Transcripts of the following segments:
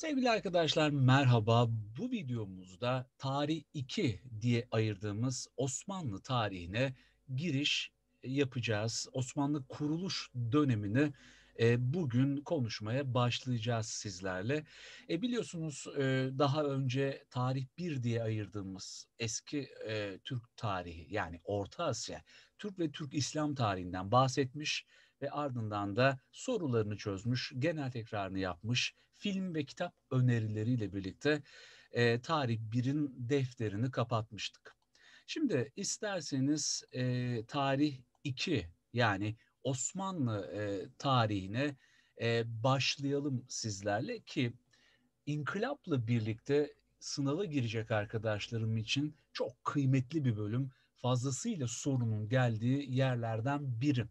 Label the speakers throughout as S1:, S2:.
S1: Sevgili arkadaşlar merhaba. Bu videomuzda tarih 2 diye ayırdığımız Osmanlı tarihine giriş e, yapacağız. Osmanlı kuruluş dönemini e, bugün konuşmaya başlayacağız sizlerle. E biliyorsunuz e, daha önce tarih 1 diye ayırdığımız eski Türk tarihi yani Orta Asya, Türk ve Türk İslam tarihinden bahsetmiş ve ardından da sorularını çözmüş, genel tekrarını yapmış film ve kitap önerileriyle birlikte e, tarih birin defterini kapatmıştık. Şimdi isterseniz e, tarih 2 yani Osmanlı e, tarihine e, başlayalım sizlerle ki inkılapla birlikte sınava girecek arkadaşlarım için çok kıymetli bir bölüm. Fazlasıyla sorunun geldiği yerlerden biri.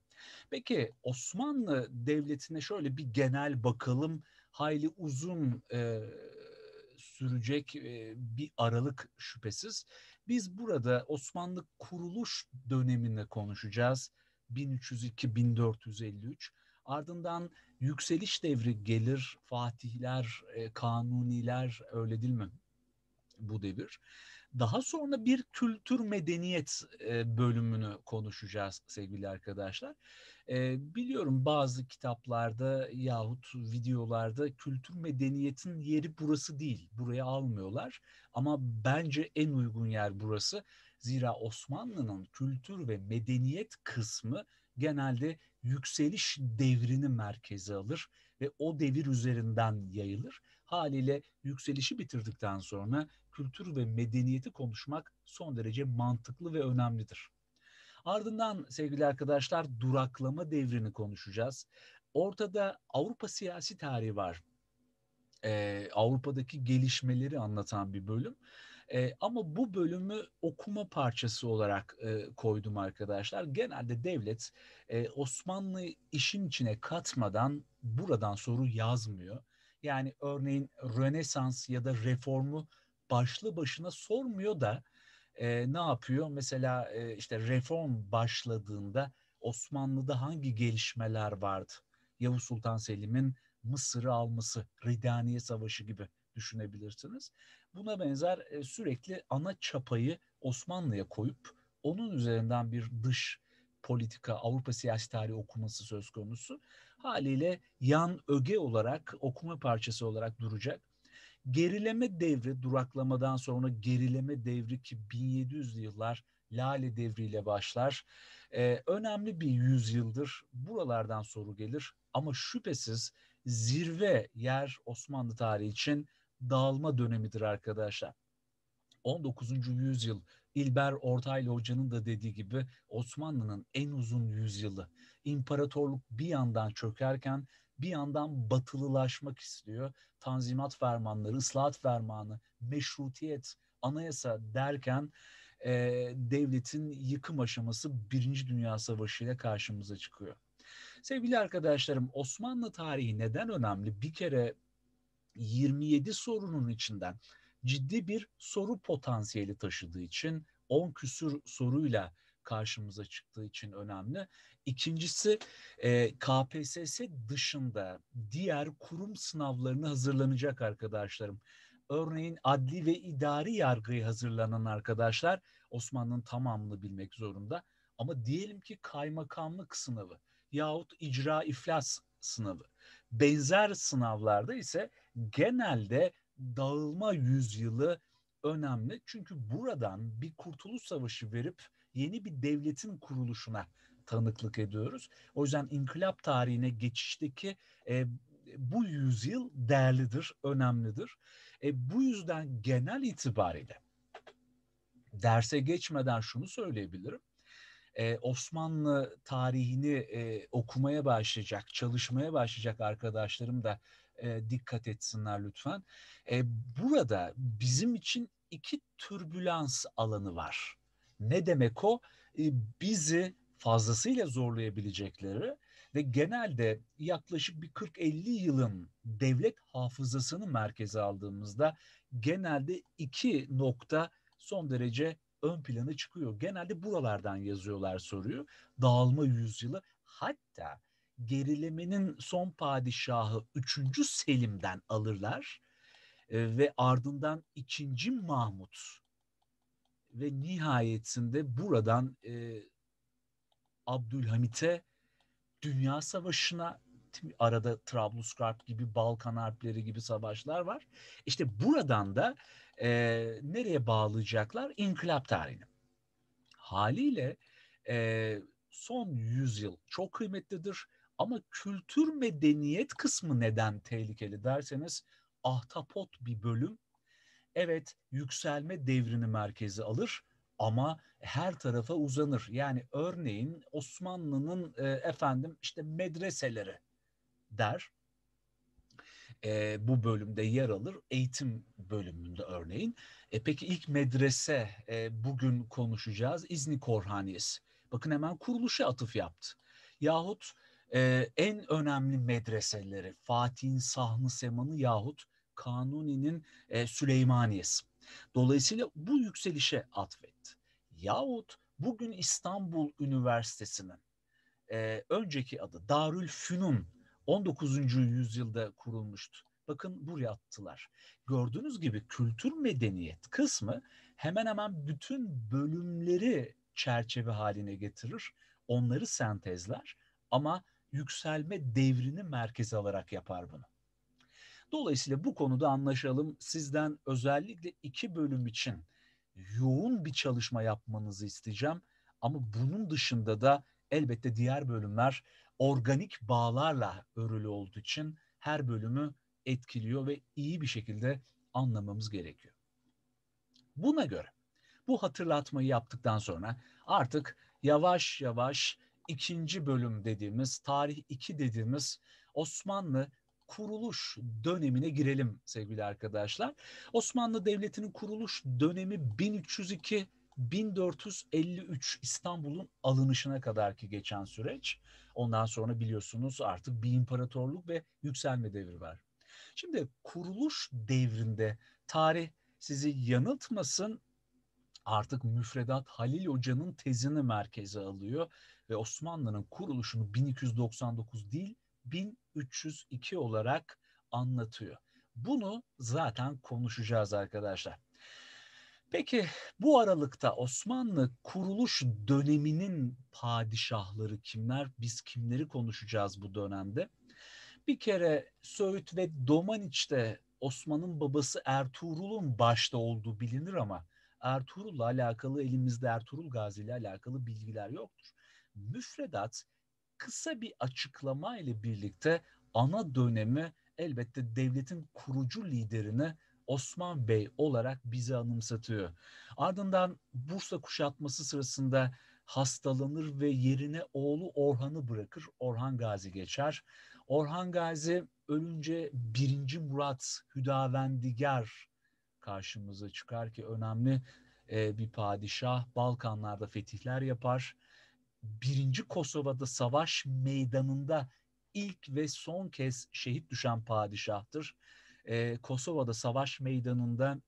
S1: Peki Osmanlı Devleti'ne şöyle bir genel bakalım hayli uzun e, sürecek e, bir aralık şüphesiz. Biz burada Osmanlı kuruluş döneminde konuşacağız. 1302-1453. Ardından yükseliş devri gelir, fatihler, e, kanuniler öyle değil mi bu devir? Daha sonra bir kültür medeniyet bölümünü konuşacağız sevgili arkadaşlar. Biliyorum bazı kitaplarda yahut videolarda kültür medeniyetin yeri burası değil. Buraya almıyorlar ama bence en uygun yer burası. Zira Osmanlı'nın kültür ve medeniyet kısmı genelde yükseliş devrini merkeze alır ve o devir üzerinden yayılır. Haliyle yükselişi bitirdikten sonra kültür ve medeniyeti konuşmak son derece mantıklı ve önemlidir. Ardından sevgili arkadaşlar duraklama devrini konuşacağız. Ortada Avrupa siyasi tarihi var. Ee, Avrupa'daki gelişmeleri anlatan bir bölüm. E, ama bu bölümü okuma parçası olarak e, koydum arkadaşlar. Genelde devlet e, Osmanlı işin içine katmadan buradan soru yazmıyor. Yani örneğin Rönesans ya da reformu başlı başına sormuyor da e, ne yapıyor? Mesela e, işte reform başladığında Osmanlı'da hangi gelişmeler vardı? Yavuz Sultan Selim'in Mısır'ı alması, Ridaniye Savaşı gibi düşünebilirsiniz. Buna benzer e, sürekli ana çapayı Osmanlı'ya koyup onun üzerinden bir dış politika, Avrupa siyasi tarihi okuması söz konusu. Haliyle yan öge olarak, okuma parçası olarak duracak Gerileme devri duraklamadan sonra gerileme devri ki 1700'lü yıllar Lale devriyle başlar. Ee, önemli bir yüzyıldır buralardan soru gelir ama şüphesiz zirve yer Osmanlı tarihi için dağılma dönemidir arkadaşlar. 19. yüzyıl İlber Ortaylı Hoca'nın da dediği gibi Osmanlı'nın en uzun yüzyılı. İmparatorluk bir yandan çökerken bir yandan batılılaşmak istiyor. Tanzimat fermanları, ıslahat fermanı, meşrutiyet, anayasa derken e, devletin yıkım aşaması Birinci Dünya Savaşı ile karşımıza çıkıyor. Sevgili arkadaşlarım Osmanlı tarihi neden önemli? Bir kere 27 sorunun içinden ciddi bir soru potansiyeli taşıdığı için 10 küsür soruyla karşımıza çıktığı için önemli. İkincisi e, KPSS dışında diğer kurum sınavlarını hazırlanacak arkadaşlarım. Örneğin adli ve idari yargıyı hazırlanan arkadaşlar Osmanlı'nın tamamını bilmek zorunda. Ama diyelim ki kaymakamlık sınavı yahut icra iflas sınavı. Benzer sınavlarda ise genelde dağılma yüzyılı önemli. Çünkü buradan bir kurtuluş savaşı verip yeni bir devletin kuruluşuna tanıklık ediyoruz. O yüzden inkılap tarihine geçişteki e, bu yüzyıl değerlidir, önemlidir. E, bu yüzden genel itibariyle derse geçmeden şunu söyleyebilirim. Ee, Osmanlı tarihini e, okumaya başlayacak, çalışmaya başlayacak arkadaşlarım da e, dikkat etsinler lütfen. E, burada bizim için iki türbülans alanı var. Ne demek o? E, bizi fazlasıyla zorlayabilecekleri ve genelde yaklaşık bir 40-50 yılın devlet hafızasını merkeze aldığımızda genelde iki nokta son derece ön plana çıkıyor. Genelde buralardan yazıyorlar soruyu. Dağılma yüzyılı hatta gerilemenin son padişahı 3. Selim'den alırlar e, ve ardından 2. Mahmut ve nihayetinde buradan e, Abdülhamit'e Dünya Savaşı'na arada Trablusgarp gibi Balkan Harpleri gibi savaşlar var. İşte buradan da e, nereye bağlayacaklar? İnkılap tarihini. Haliyle e, son yüzyıl çok kıymetlidir ama kültür medeniyet kısmı neden tehlikeli derseniz ahtapot bir bölüm Evet yükselme devrini merkezi alır ama her tarafa uzanır. Yani örneğin Osmanlı'nın e, efendim işte medreseleri der. E, bu bölümde yer alır. Eğitim bölümünde örneğin. E, peki ilk medrese e, bugün konuşacağız. İznik Korhaniyesi. Bakın hemen kuruluşa atıf yaptı. Yahut e, en önemli medreseleri Fatih'in Sahnı Seman'ı yahut Kanuni'nin e, Süleymaniyesi. Dolayısıyla bu yükselişe atfetti. Yahut bugün İstanbul Üniversitesi'nin e, önceki adı Darül Fünun 19. yüzyılda kurulmuştu. Bakın buraya attılar. Gördüğünüz gibi kültür medeniyet kısmı hemen hemen bütün bölümleri çerçeve haline getirir. Onları sentezler ama yükselme devrini merkeze alarak yapar bunu. Dolayısıyla bu konuda anlaşalım. Sizden özellikle iki bölüm için yoğun bir çalışma yapmanızı isteyeceğim. Ama bunun dışında da elbette diğer bölümler organik bağlarla örülü olduğu için her bölümü etkiliyor ve iyi bir şekilde anlamamız gerekiyor. Buna göre bu hatırlatmayı yaptıktan sonra artık yavaş yavaş ikinci bölüm dediğimiz, tarih iki dediğimiz Osmanlı kuruluş dönemine girelim sevgili arkadaşlar. Osmanlı Devleti'nin kuruluş dönemi 1302 1453 İstanbul'un alınışına kadar ki geçen süreç. Ondan sonra biliyorsunuz artık bir imparatorluk ve yükselme devri var. Şimdi kuruluş devrinde tarih sizi yanıltmasın artık müfredat Halil Hoca'nın tezini merkeze alıyor ve Osmanlı'nın kuruluşunu 1299 değil 1302 olarak anlatıyor. Bunu zaten konuşacağız arkadaşlar. Peki bu aralıkta Osmanlı kuruluş döneminin padişahları kimler? Biz kimleri konuşacağız bu dönemde? Bir kere Söğüt ve Domaniç'te Osman'ın babası Ertuğrul'un başta olduğu bilinir ama Ertuğrul'la alakalı elimizde Ertuğrul Gazi alakalı bilgiler yoktur. Müfredat kısa bir açıklama ile birlikte ana dönemi elbette devletin kurucu liderini Osman Bey olarak bize anımsatıyor. Ardından Bursa kuşatması sırasında hastalanır ve yerine oğlu Orhan'ı bırakır. Orhan Gazi geçer. Orhan Gazi ölünce 1. Murat Hüdavendigar karşımıza çıkar ki önemli e, bir padişah Balkanlarda fetihler yapar birinci Kosova'da savaş meydanında ilk ve son kez şehit düşen padişahtır. Ee, Kosova'da savaş meydanında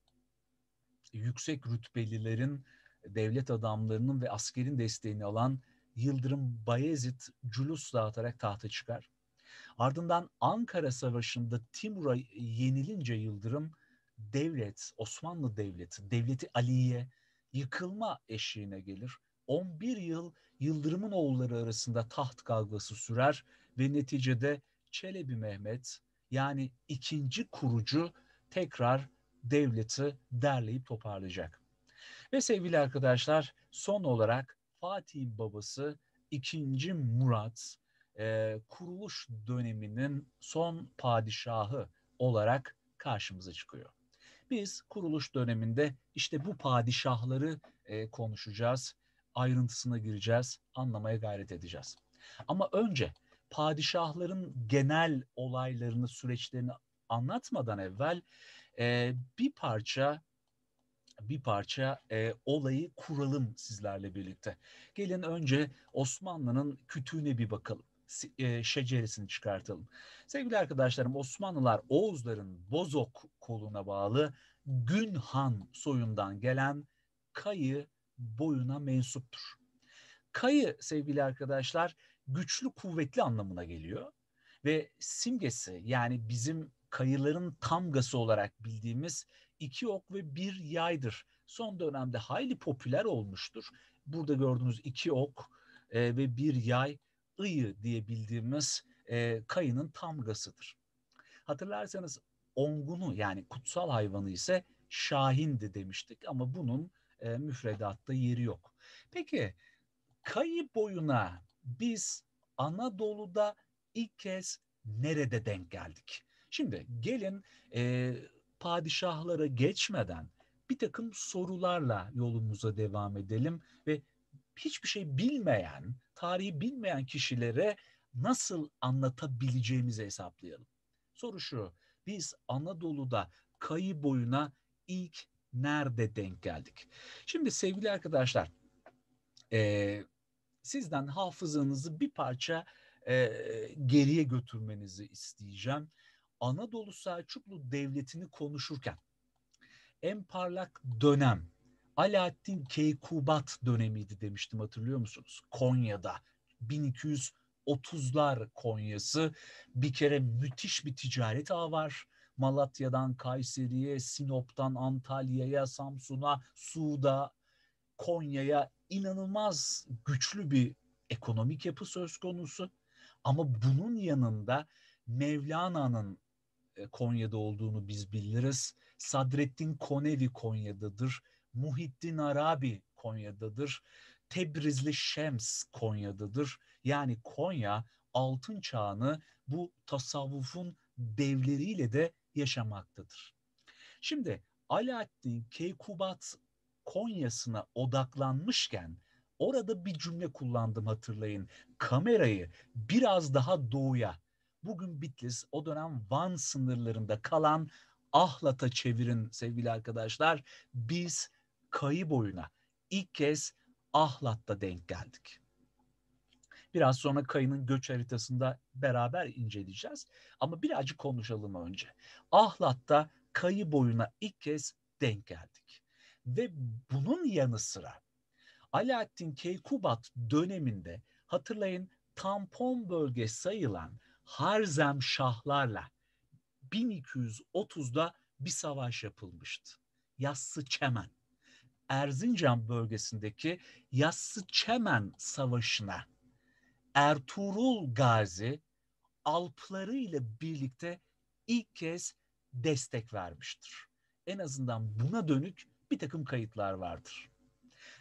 S1: yüksek rütbelilerin, devlet adamlarının ve askerin desteğini alan Yıldırım Bayezid Culus dağıtarak tahta çıkar. Ardından Ankara Savaşı'nda Timur'a yenilince Yıldırım devlet, Osmanlı Devleti, Devleti Ali'ye yıkılma eşiğine gelir. 11 yıl Yıldırım'ın oğulları arasında taht kavgası sürer ve neticede Çelebi Mehmet yani ikinci kurucu tekrar devleti derleyip toparlayacak. Ve sevgili arkadaşlar son olarak Fatih'in babası 2. Murat e, kuruluş döneminin son padişahı olarak karşımıza çıkıyor. Biz kuruluş döneminde işte bu padişahları e, konuşacağız ayrıntısına gireceğiz, anlamaya gayret edeceğiz. Ama önce padişahların genel olaylarını, süreçlerini anlatmadan evvel e, bir parça bir parça e, olayı kuralım sizlerle birlikte. Gelin önce Osmanlı'nın kütüğüne bir bakalım. E, şeceresini çıkartalım. Sevgili arkadaşlarım Osmanlılar Oğuzların Bozok koluna bağlı Günhan soyundan gelen Kayı boyuna mensuptur. Kayı sevgili arkadaşlar güçlü kuvvetli anlamına geliyor ve simgesi yani bizim kayıların tamgası olarak bildiğimiz iki ok ve bir yaydır. Son dönemde hayli popüler olmuştur. Burada gördüğünüz iki ok e, ve bir yay ıyı diye bildiğimiz e, kayının tamgasıdır. Hatırlarsanız ongunu yani kutsal hayvanı ise şahindi demiştik ama bunun e, müfredatta yeri yok. Peki kayı boyuna biz Anadolu'da ilk kez nerede denk geldik? Şimdi gelin e, padişahlara geçmeden bir takım sorularla yolumuza devam edelim ve hiçbir şey bilmeyen, tarihi bilmeyen kişilere nasıl anlatabileceğimizi hesaplayalım. Soru şu, biz Anadolu'da kayı boyuna ilk nerede denk geldik? Şimdi sevgili arkadaşlar, e, sizden hafızanızı bir parça e, geriye götürmenizi isteyeceğim. Anadolu Selçuklu Devleti'ni konuşurken en parlak dönem Alaaddin Keykubat dönemiydi demiştim hatırlıyor musunuz? Konya'da 1230'lar Konya'sı bir kere müthiş bir ticaret ağı var. Malatya'dan Kayseri'ye, Sinop'tan Antalya'ya, Samsun'a, Suğda, Konya'ya inanılmaz güçlü bir ekonomik yapı söz konusu. Ama bunun yanında Mevlana'nın e, Konya'da olduğunu biz biliriz. Sadrettin Konevi Konya'dadır. Muhittin Arabi Konya'dadır. Tebrizli Şems Konya'dadır. Yani Konya altın çağını bu tasavvufun devleriyle de yaşamaktadır. Şimdi Alaaddin Keykubat Konya'sına odaklanmışken orada bir cümle kullandım hatırlayın. Kamerayı biraz daha doğuya, bugün Bitlis o dönem Van sınırlarında kalan Ahlat'a çevirin sevgili arkadaşlar. Biz kayı boyuna ilk kez Ahlat'ta denk geldik. Biraz sonra Kayı'nın göç haritasında beraber inceleyeceğiz. Ama birazcık konuşalım önce. Ahlat'ta Kayı boyuna ilk kez denk geldik. Ve bunun yanı sıra Alaaddin Keykubat döneminde hatırlayın tampon bölge sayılan Harzem Şahlarla 1230'da bir savaş yapılmıştı. Yassı Çemen. Erzincan bölgesindeki Yassı Çemen Savaşı'na Ertuğrul Gazi alpları ile birlikte ilk kez destek vermiştir. En azından buna dönük bir takım kayıtlar vardır.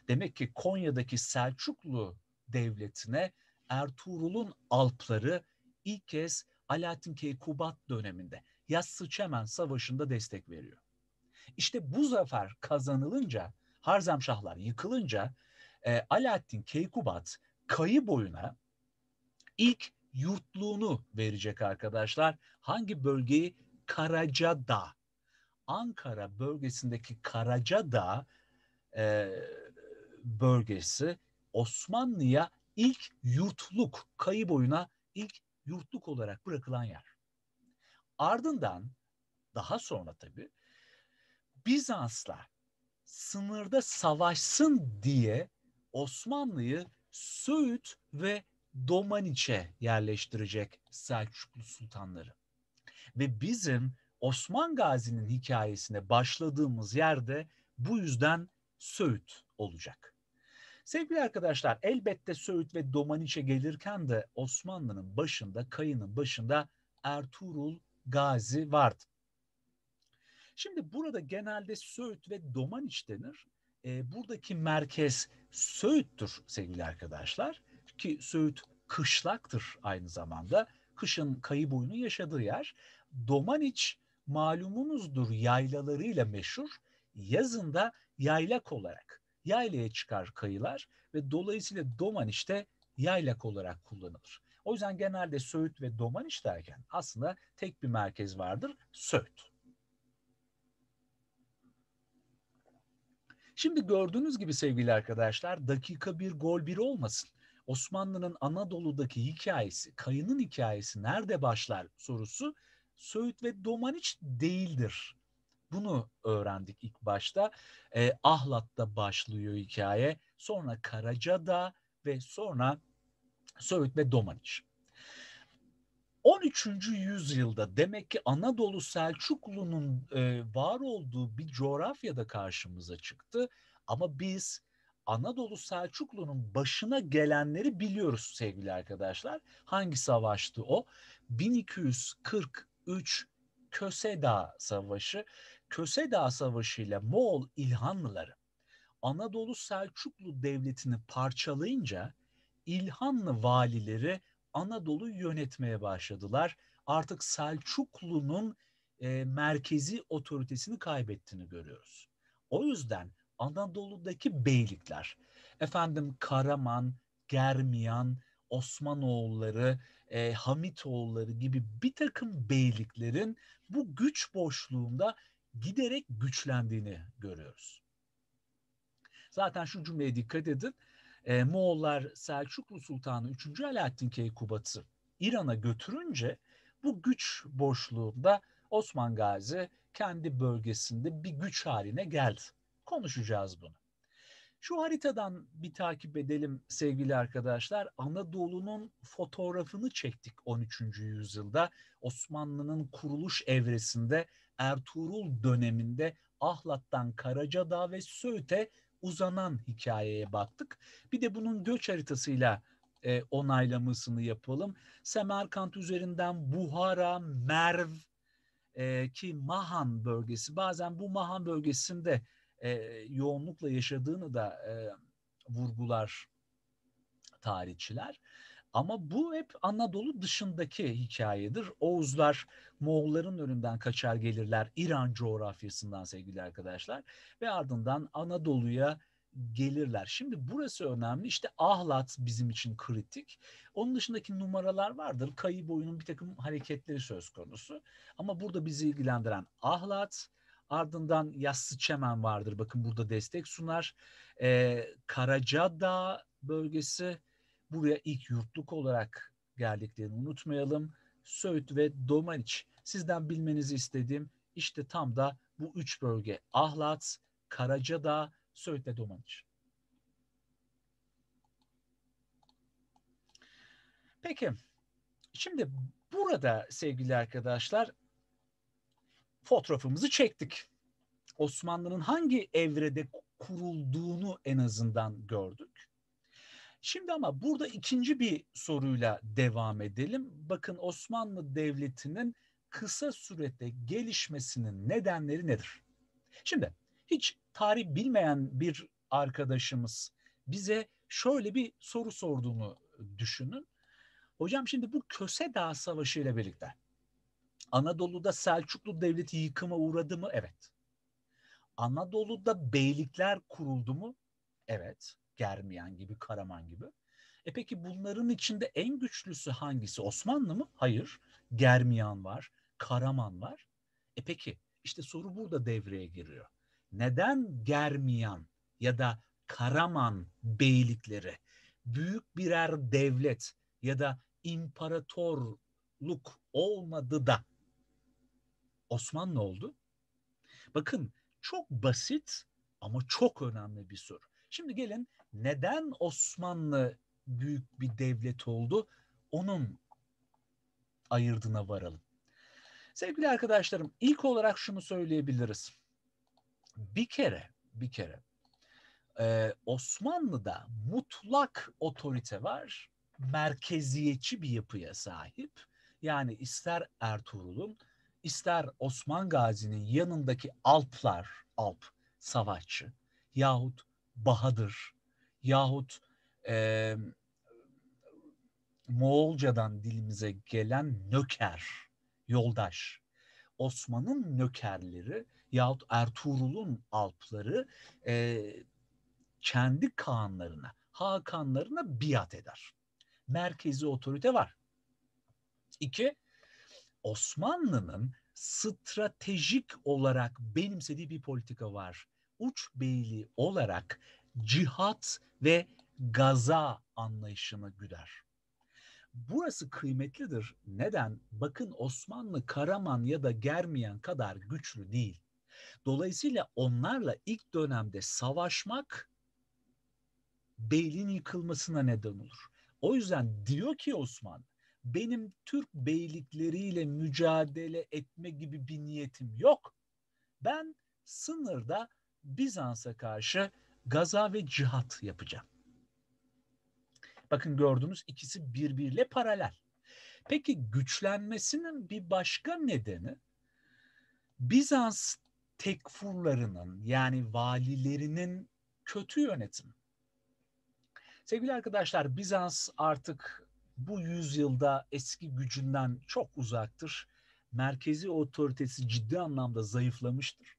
S1: Demek ki Konya'daki Selçuklu devletine Ertuğrul'un alpları ilk kez Alaaddin Keykubat döneminde Yassı Çemen Savaşı'nda destek veriyor. İşte bu zafer kazanılınca, Harzemşahlar yıkılınca e, Alaaddin Keykubat kayı boyuna ilk yurtluğunu verecek arkadaşlar. Hangi bölgeyi? Karacadağ. Ankara bölgesindeki Karacadağ e, bölgesi Osmanlı'ya ilk yurtluk, kayı boyuna ilk yurtluk olarak bırakılan yer. Ardından daha sonra tabii Bizans'la sınırda savaşsın diye Osmanlı'yı Söğüt ve Domaniç'e yerleştirecek Selçuklu sultanları. Ve bizim Osman Gazi'nin hikayesine başladığımız yerde bu yüzden Söğüt olacak. Sevgili arkadaşlar elbette Söğüt ve Domaniç'e gelirken de Osmanlı'nın başında, kayının başında Ertuğrul Gazi vardı. Şimdi burada genelde Söğüt ve Domaniç denir. E, buradaki merkez Söğüt'tür sevgili arkadaşlar ki Söğüt kışlaktır aynı zamanda. Kışın kayı boyunu yaşadığı yer. Domaniç malumunuzdur yaylalarıyla meşhur. Yazında yaylak olarak yaylaya çıkar kayılar ve dolayısıyla Domaniç de yaylak olarak kullanılır. O yüzden genelde Söğüt ve Domaniç derken aslında tek bir merkez vardır Söğüt. Şimdi gördüğünüz gibi sevgili arkadaşlar dakika bir gol bir olmasın. Osmanlı'nın Anadolu'daki hikayesi, kayının hikayesi nerede başlar sorusu Söğüt ve Domaniç değildir. Bunu öğrendik ilk başta. E, Ahlat'ta başlıyor hikaye. Sonra Karaca'da ve sonra Söğüt ve Domaniç. 13. yüzyılda demek ki Anadolu Selçuklu'nun e, var olduğu bir coğrafyada karşımıza çıktı. Ama biz Anadolu Selçuklu'nun başına gelenleri biliyoruz sevgili arkadaşlar. Hangi savaştı o? 1243 Köseda Savaşı. Köseda Savaşı ile Moğol İlhanlıları Anadolu Selçuklu Devleti'ni parçalayınca İlhanlı valileri Anadolu yönetmeye başladılar. Artık Selçuklu'nun e, merkezi otoritesini kaybettiğini görüyoruz. O yüzden Anadolu'daki beylikler. Efendim Karaman, Germiyan, Osmanoğulları, e, Hamitoğulları gibi bir takım beyliklerin bu güç boşluğunda giderek güçlendiğini görüyoruz. Zaten şu cümleye dikkat edin. E, Moğollar Selçuklu Sultanı 3. Alaaddin Keykubat'ı İran'a götürünce bu güç boşluğunda Osman Gazi kendi bölgesinde bir güç haline geldi konuşacağız bunu. Şu haritadan bir takip edelim sevgili arkadaşlar. Anadolu'nun fotoğrafını çektik 13. yüzyılda. Osmanlı'nın kuruluş evresinde Ertuğrul döneminde Ahlat'tan Karacadağ ve Söğüt'e uzanan hikayeye baktık. Bir de bunun göç haritasıyla e, onaylamasını yapalım. Semerkant üzerinden Buhara, Merv e, ki Mahan bölgesi bazen bu Mahan bölgesinde e, yoğunlukla yaşadığını da e, vurgular tarihçiler. Ama bu hep Anadolu dışındaki hikayedir. Oğuzlar Moğolların önünden kaçar gelirler İran coğrafyasından sevgili arkadaşlar ve ardından Anadolu'ya gelirler. Şimdi burası önemli. İşte ahlat bizim için kritik. Onun dışındaki numaralar vardır. Kayı boyunun bir takım hareketleri söz konusu. Ama burada bizi ilgilendiren ahlat, Ardından Yassı Çemen vardır. Bakın burada destek sunar. Ee, Karacadağ bölgesi buraya ilk yurtluk olarak geldiklerini unutmayalım. Söğüt ve Domaniç. Sizden bilmenizi istediğim işte tam da bu üç bölge. Ahlat, Karacadağ, Söğüt ve Domaniç. Peki. Şimdi burada sevgili arkadaşlar fotoğrafımızı çektik. Osmanlı'nın hangi evrede kurulduğunu en azından gördük. Şimdi ama burada ikinci bir soruyla devam edelim. Bakın Osmanlı Devleti'nin kısa sürede gelişmesinin nedenleri nedir? Şimdi hiç tarih bilmeyen bir arkadaşımız bize şöyle bir soru sorduğunu düşünün. Hocam şimdi bu Köse Dağı Savaşı ile birlikte Anadolu'da Selçuklu Devleti yıkıma uğradı mı? Evet. Anadolu'da beylikler kuruldu mu? Evet. Germiyan gibi, Karaman gibi. E peki bunların içinde en güçlüsü hangisi? Osmanlı mı? Hayır. Germiyan var, Karaman var. E peki işte soru burada devreye giriyor. Neden Germiyan ya da Karaman beylikleri büyük birer devlet ya da imparatorluk olmadı da Osmanlı oldu? Bakın çok basit ama çok önemli bir soru. Şimdi gelin neden Osmanlı büyük bir devlet oldu? Onun ayırdına varalım. Sevgili arkadaşlarım ilk olarak şunu söyleyebiliriz. Bir kere bir kere e, Osmanlı'da mutlak otorite var. Merkeziyetçi bir yapıya sahip. Yani ister Ertuğrul'un ister Osman Gazi'nin yanındaki Alplar, Alp savaşçı yahut Bahadır yahut e, Moğolcadan dilimize gelen nöker, yoldaş. Osman'ın nökerleri yahut Ertuğrul'un alpları e, kendi kağanlarına, hakanlarına biat eder. Merkezi otorite var. İki, Osmanlı'nın stratejik olarak benimsediği bir politika var. Uç beyli olarak cihat ve gaza anlayışını güder. Burası kıymetlidir. Neden? Bakın Osmanlı Karaman ya da Germiyan kadar güçlü değil. Dolayısıyla onlarla ilk dönemde savaşmak beylin yıkılmasına neden olur. O yüzden diyor ki Osman, benim Türk beylikleriyle mücadele etme gibi bir niyetim yok. Ben sınırda Bizans'a karşı gaza ve cihat yapacağım. Bakın gördüğünüz ikisi birbiriyle paralel. Peki güçlenmesinin bir başka nedeni Bizans tekfurlarının yani valilerinin kötü yönetimi. Sevgili arkadaşlar Bizans artık bu yüzyılda eski gücünden çok uzaktır. Merkezi otoritesi ciddi anlamda zayıflamıştır.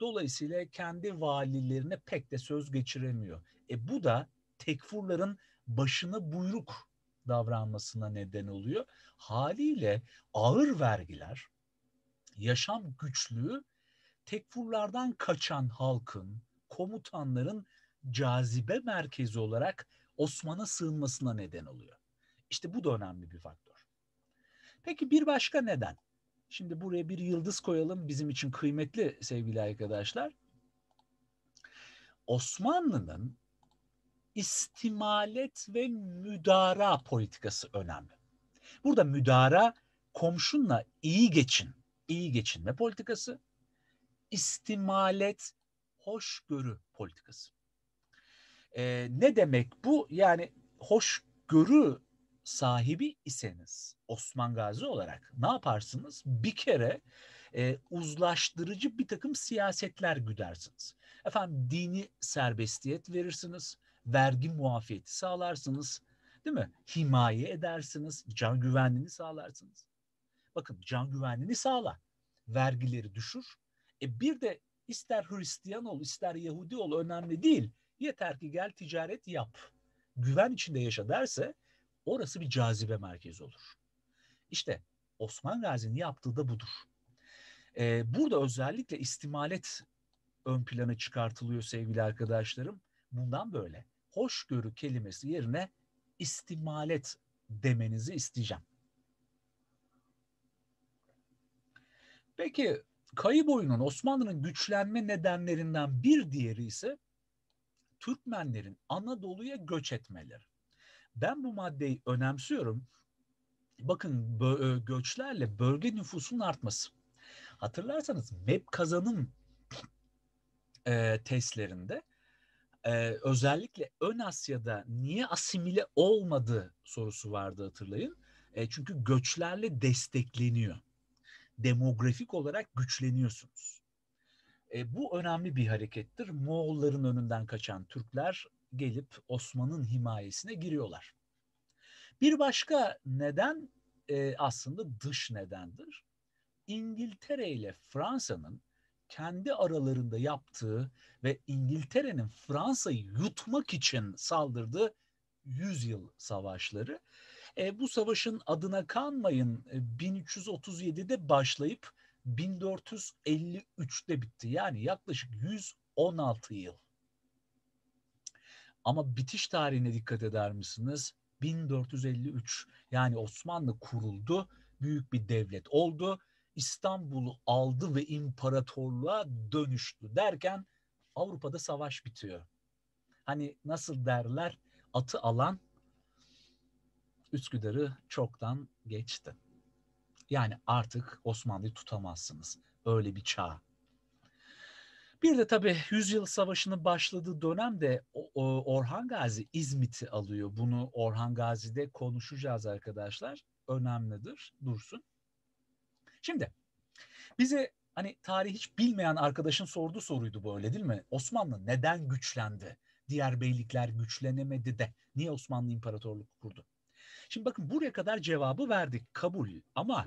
S1: Dolayısıyla kendi valilerine pek de söz geçiremiyor. E bu da tekfurların başına buyruk davranmasına neden oluyor. Haliyle ağır vergiler, yaşam güçlüğü tekfurlardan kaçan halkın, komutanların cazibe merkezi olarak Osman'a sığınmasına neden oluyor. İşte bu da önemli bir faktör. Peki bir başka neden? Şimdi buraya bir yıldız koyalım bizim için kıymetli sevgili arkadaşlar. Osmanlı'nın istimalet ve müdara politikası önemli. Burada müdara komşunla iyi geçin, iyi geçinme politikası, istimalet, hoşgörü politikası. Ee, ne demek bu? Yani hoşgörü sahibi iseniz Osman Gazi olarak ne yaparsınız? Bir kere e, uzlaştırıcı bir takım siyasetler güdersiniz. Efendim dini serbestiyet verirsiniz, vergi muafiyeti sağlarsınız, değil mi? Himaye edersiniz, can güvenliğini sağlarsınız. Bakın can güvenliğini sağla, vergileri düşür. E bir de ister Hristiyan ol, ister Yahudi ol önemli değil. Yeter ki gel ticaret yap, güven içinde yaşa derse Orası bir cazibe merkezi olur. İşte Osman Gazi'nin yaptığı da budur. Ee, burada özellikle istimalet ön plana çıkartılıyor sevgili arkadaşlarım. Bundan böyle hoşgörü kelimesi yerine istimalet demenizi isteyeceğim. Peki kayı boyunun Osmanlı'nın güçlenme nedenlerinden bir diğeri ise Türkmenlerin Anadolu'ya göç etmeleri. Ben bu maddeyi önemsiyorum. Bakın bö- e, göçlerle bölge nüfusunun artması. Hatırlarsanız MEP kazanım e, testlerinde e, özellikle ön Asya'da niye asimile olmadı sorusu vardı hatırlayın. E, çünkü göçlerle destekleniyor. Demografik olarak güçleniyorsunuz. E, bu önemli bir harekettir. Moğolların önünden kaçan Türkler gelip Osman'ın himayesine giriyorlar. Bir başka neden e, aslında dış nedendir. İngiltere ile Fransa'nın kendi aralarında yaptığı ve İngiltere'nin Fransa'yı yutmak için saldırdığı yüzyıl savaşları. E, bu savaşın adına kanmayın 1337'de e, başlayıp 1453'te bitti. Yani yaklaşık 116 yıl. Ama bitiş tarihine dikkat eder misiniz? 1453 yani Osmanlı kuruldu, büyük bir devlet oldu. İstanbul'u aldı ve imparatorluğa dönüştü derken Avrupa'da savaş bitiyor. Hani nasıl derler atı alan Üsküdar'ı çoktan geçti. Yani artık Osmanlı'yı tutamazsınız. Öyle bir çağ. Bir de tabii Yüzyıl Savaşı'nın başladığı dönemde Orhan Gazi İzmit'i alıyor. Bunu Orhan Gazi'de konuşacağız arkadaşlar. Önemlidir, dursun. Şimdi bize hani tarih hiç bilmeyen arkadaşın sorduğu soruydu bu öyle değil mi? Osmanlı neden güçlendi? Diğer beylikler güçlenemedi de niye Osmanlı İmparatorluk kurdu? Şimdi bakın buraya kadar cevabı verdik kabul ama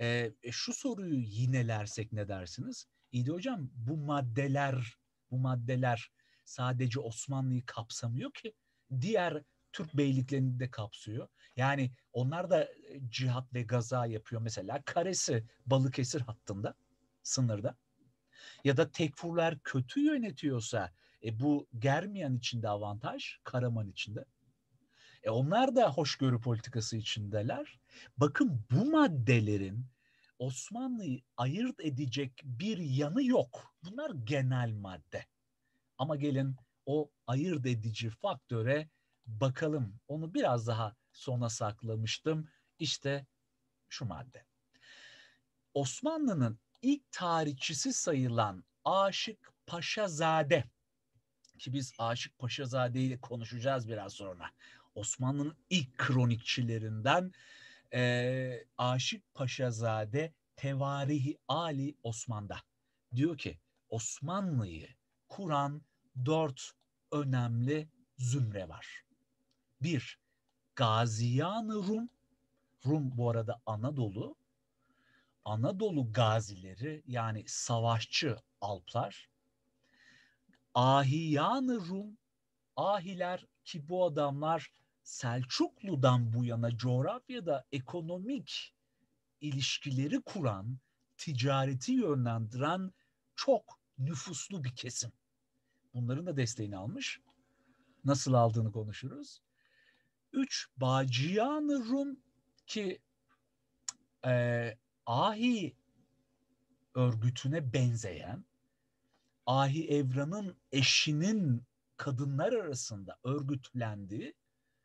S1: e, e şu soruyu yinelersek ne dersiniz? İyi de hocam bu maddeler bu maddeler sadece Osmanlı'yı kapsamıyor ki diğer Türk beyliklerini de kapsıyor. Yani onlar da e, cihat ve gaza yapıyor mesela karesi Balıkesir hattında sınırda. Ya da tekfurlar kötü yönetiyorsa e, bu Germiyan içinde avantaj, Karaman içinde. E, onlar da hoşgörü politikası içindeler. Bakın bu maddelerin Osmanlı'yı ayırt edecek bir yanı yok. Bunlar genel madde. Ama gelin o ayırt edici faktöre bakalım. Onu biraz daha sona saklamıştım. İşte şu madde. Osmanlı'nın ilk tarihçisi sayılan Aşık Paşazade ki biz Aşık Paşazade ile konuşacağız biraz sonra. Osmanlı'nın ilk kronikçilerinden e, Aşık Paşazade Tevarihi Ali Osman'da diyor ki Osmanlı'yı kuran dört önemli zümre var. Bir, gaziyan Rum. Rum bu arada Anadolu. Anadolu gazileri yani savaşçı alplar. ahiyan Rum. Ahiler ki bu adamlar Selçuklu'dan bu yana coğrafyada ekonomik ilişkileri kuran, ticareti yönlendiren çok nüfuslu bir kesim. Bunların da desteğini almış. Nasıl aldığını konuşuruz. Üç, Bacıyan-ı Rum ki e, Ahi örgütüne benzeyen, Ahi Evran'ın eşinin kadınlar arasında örgütlendiği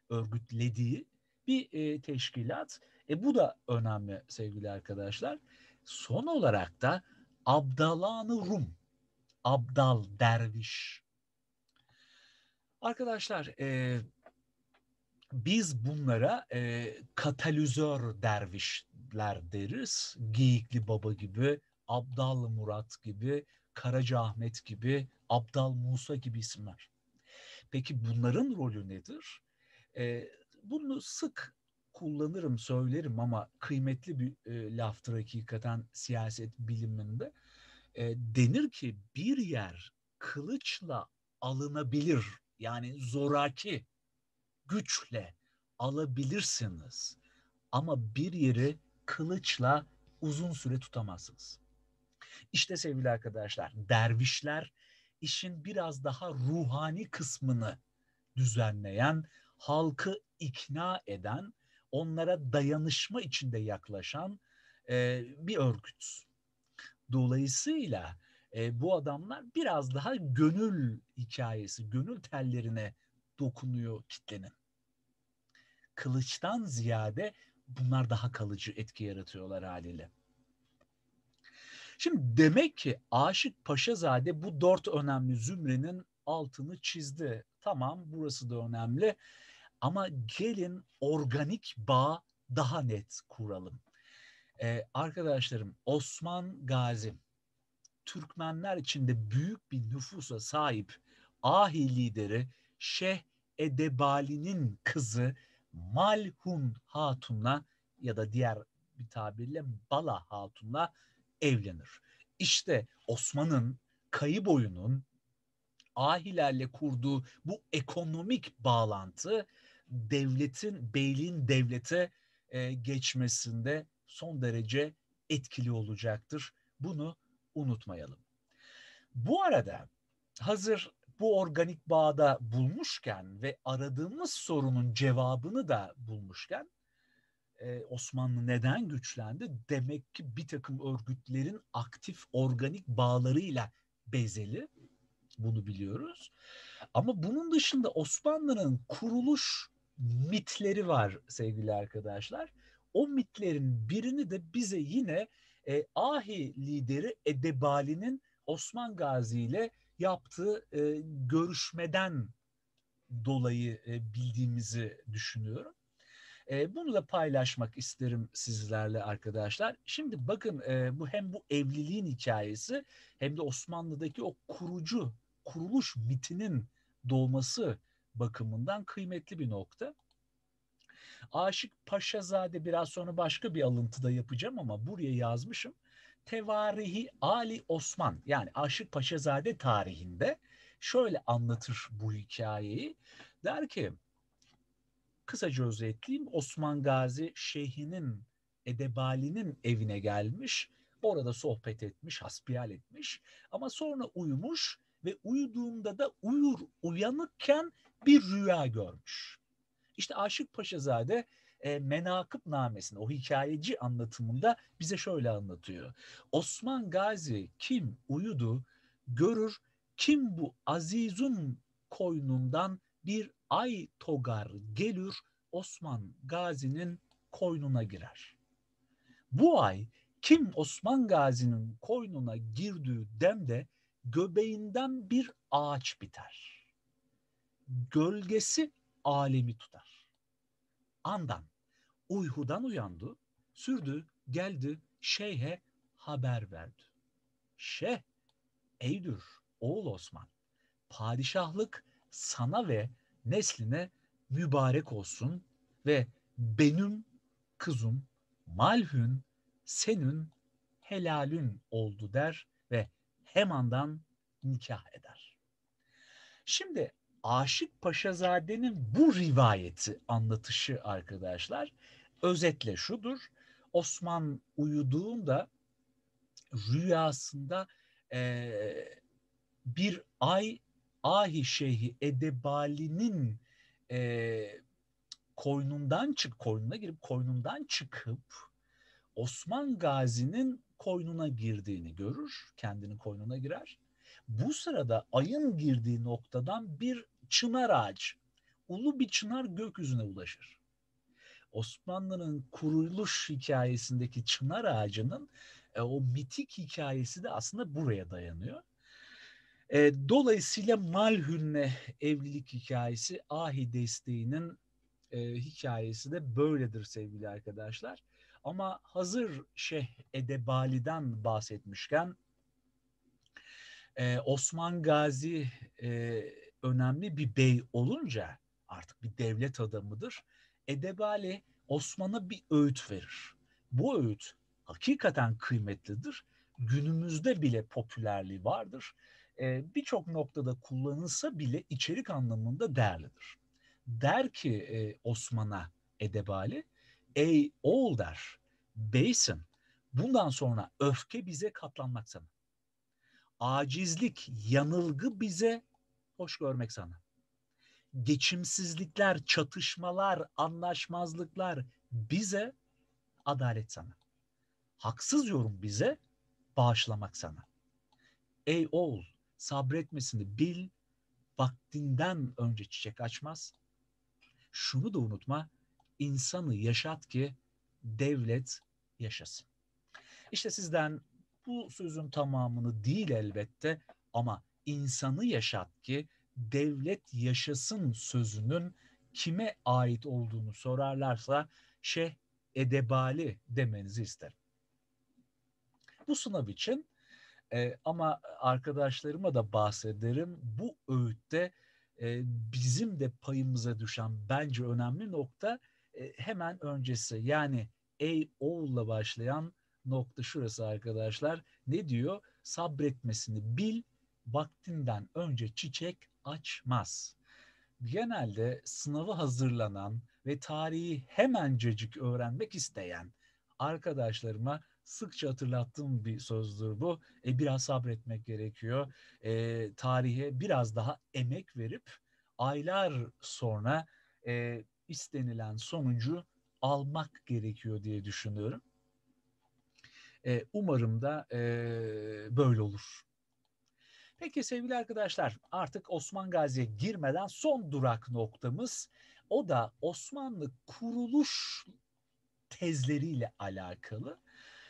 S1: örgütlediği bir e, teşkilat. E bu da önemli sevgili arkadaşlar. Son olarak da Abdalanı Rum, Abdal Derviş. Arkadaşlar e, biz bunlara e, katalizör dervişler deriz. Geyikli Baba gibi, Abdal Murat gibi, Karaca Ahmet gibi, Abdal Musa gibi isimler. Peki bunların rolü nedir? E, bunu sık kullanırım, söylerim ama kıymetli bir e, laftır hakikaten siyaset biliminde. E, denir ki bir yer kılıçla alınabilir. Yani zoraki güçle alabilirsiniz. Ama bir yeri kılıçla uzun süre tutamazsınız. İşte sevgili arkadaşlar, dervişler işin biraz daha ruhani kısmını düzenleyen halkı ikna eden, onlara dayanışma içinde yaklaşan e, bir örgüt. Dolayısıyla e, bu adamlar biraz daha gönül hikayesi, gönül tellerine dokunuyor kitlenin. Kılıçtan ziyade bunlar daha kalıcı etki yaratıyorlar haliyle. Şimdi demek ki Aşık Paşazade bu dört önemli zümrenin altını çizdi. Tamam burası da önemli. Ama gelin organik bağ daha net kuralım. Ee, arkadaşlarım Osman Gazi Türkmenler içinde büyük bir nüfusa sahip Ahi lideri Şeyh Edebali'nin kızı Malhun Hatun'la ya da diğer bir tabirle Bala Hatun'la evlenir. İşte Osman'ın kayı boyunun ahilerle kurduğu bu ekonomik bağlantı devletin, beyliğin devlete e, geçmesinde son derece etkili olacaktır. Bunu unutmayalım. Bu arada hazır bu organik bağda bulmuşken ve aradığımız sorunun cevabını da bulmuşken e, Osmanlı neden güçlendi? Demek ki bir takım örgütlerin aktif organik bağlarıyla bezeli. Bunu biliyoruz. Ama bunun dışında Osmanlı'nın kuruluş mitleri var sevgili arkadaşlar. O mitlerin birini de bize yine e, Ahi lideri Edebali'nin Osman Gazi ile yaptığı e, görüşmeden dolayı e, bildiğimizi düşünüyorum. E, bunu da paylaşmak isterim sizlerle arkadaşlar. Şimdi bakın e, bu hem bu evliliğin hikayesi hem de Osmanlı'daki o kurucu kuruluş mitinin doğması bakımından kıymetli bir nokta. Aşık Paşazade biraz sonra başka bir alıntıda yapacağım ama buraya yazmışım. Tevarihi Ali Osman yani Aşık Paşazade tarihinde şöyle anlatır bu hikayeyi. Der ki kısaca özetleyeyim Osman Gazi Şeyh'inin Edebali'nin evine gelmiş. Orada sohbet etmiş, hasbihal etmiş ama sonra uyumuş ve uyuduğunda da uyur uyanırken bir rüya görmüş. İşte Aşık Paşazade e, Menakıp namesinde o hikayeci anlatımında bize şöyle anlatıyor. Osman Gazi kim uyudu görür kim bu azizun koynundan bir ay togar gelir Osman Gazi'nin koynuna girer. Bu ay kim Osman Gazi'nin koynuna girdiği demde göbeğinden bir ağaç biter. Gölgesi alemi tutar. Andan uyhudan uyandı, sürdü, geldi, şeyhe haber verdi. Şeyh, Eydür, oğul Osman, padişahlık sana ve nesline mübarek olsun ve benim kızım malhün, senin helalün oldu der ve Heman'dan nikah eder. Şimdi Aşık Paşazade'nin bu rivayeti anlatışı arkadaşlar özetle şudur. Osman uyuduğunda rüyasında e, bir ay Ahi Şeyhi Edebali'nin e, koynundan çık koynuna girip koynundan çıkıp Osman Gazi'nin koynuna girdiğini görür, kendini koynuna girer. Bu sırada ayın girdiği noktadan bir çınar ağaç, ulu bir çınar gökyüzüne ulaşır. Osmanlı'nın kuruluş hikayesindeki çınar ağacının e, o mitik hikayesi de aslında buraya dayanıyor. E, dolayısıyla Malhün'le evlilik hikayesi Ahi desteğinin e, hikayesi de böyledir sevgili arkadaşlar. Ama hazır Şeyh Edebali'den bahsetmişken e, Osman Gazi e, önemli bir bey olunca artık bir devlet adamıdır. Edebali Osman'a bir öğüt verir. Bu öğüt hakikaten kıymetlidir. Günümüzde bile popülerliği vardır. E, Birçok noktada kullanılsa bile içerik anlamında değerlidir. Der ki e, Osman'a Edebali, ey oğul der. Beysin. Bundan sonra öfke bize katlanmak sana. Acizlik, yanılgı bize hoş görmek sana. Geçimsizlikler, çatışmalar, anlaşmazlıklar bize adalet sana. Haksız yorum bize bağışlamak sana. Ey oğul sabretmesini bil, vaktinden önce çiçek açmaz. Şunu da unutma, insanı yaşat ki devlet yaşasın. İşte sizden bu sözün tamamını değil elbette ama insanı yaşat ki devlet yaşasın sözünün kime ait olduğunu sorarlarsa Şeyh Edebali demenizi isterim. Bu sınav için e, ama arkadaşlarıma da bahsederim bu öğütte e, bizim de payımıza düşen bence önemli nokta e, hemen öncesi yani ey oğulla başlayan nokta şurası arkadaşlar. Ne diyor? Sabretmesini bil, vaktinden önce çiçek açmaz. Genelde sınavı hazırlanan ve tarihi hemencecik öğrenmek isteyen arkadaşlarıma sıkça hatırlattığım bir sözdür bu. E, biraz sabretmek gerekiyor. E, tarihe biraz daha emek verip aylar sonra e, istenilen sonucu almak gerekiyor diye düşünüyorum. E, umarım da e, böyle olur. Peki sevgili arkadaşlar artık Osman Gazi'ye girmeden son durak noktamız o da Osmanlı kuruluş tezleriyle alakalı.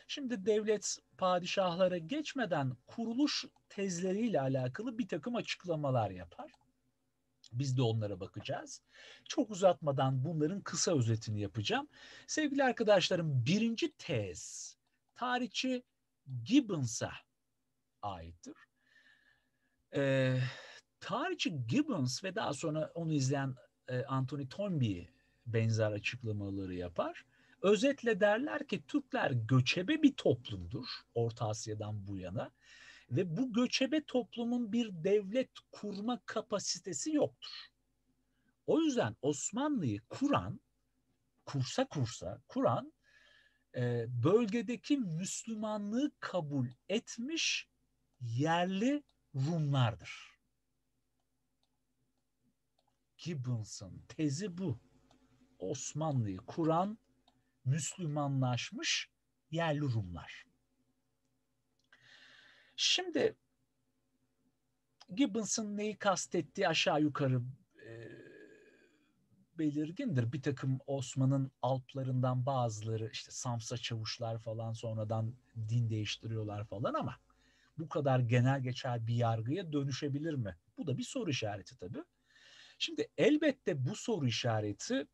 S1: Şimdi devlet padişahlara geçmeden kuruluş tezleriyle alakalı bir takım açıklamalar yapar. Biz de onlara bakacağız. Çok uzatmadan bunların kısa özetini yapacağım. Sevgili arkadaşlarım birinci tez tarihçi Gibbons'a aittir. Ee, tarihçi Gibbons ve daha sonra onu izleyen e, Anthony Tombi benzer açıklamaları yapar. Özetle derler ki Türkler göçebe bir toplumdur Orta Asya'dan bu yana ve bu göçebe toplumun bir devlet kurma kapasitesi yoktur. O yüzden Osmanlı'yı kuran, kursa kursa kuran e, bölgedeki Müslümanlığı kabul etmiş yerli Rumlardır. Gibbons'ın tezi bu. Osmanlı'yı kuran Müslümanlaşmış yerli Rumlar. Şimdi Gibbons'ın neyi kastettiği aşağı yukarı e, belirgindir. Bir takım Osman'ın alplarından bazıları işte Samsa çavuşlar falan sonradan din değiştiriyorlar falan ama bu kadar genel geçer bir yargıya dönüşebilir mi? Bu da bir soru işareti tabii. Şimdi elbette bu soru işareti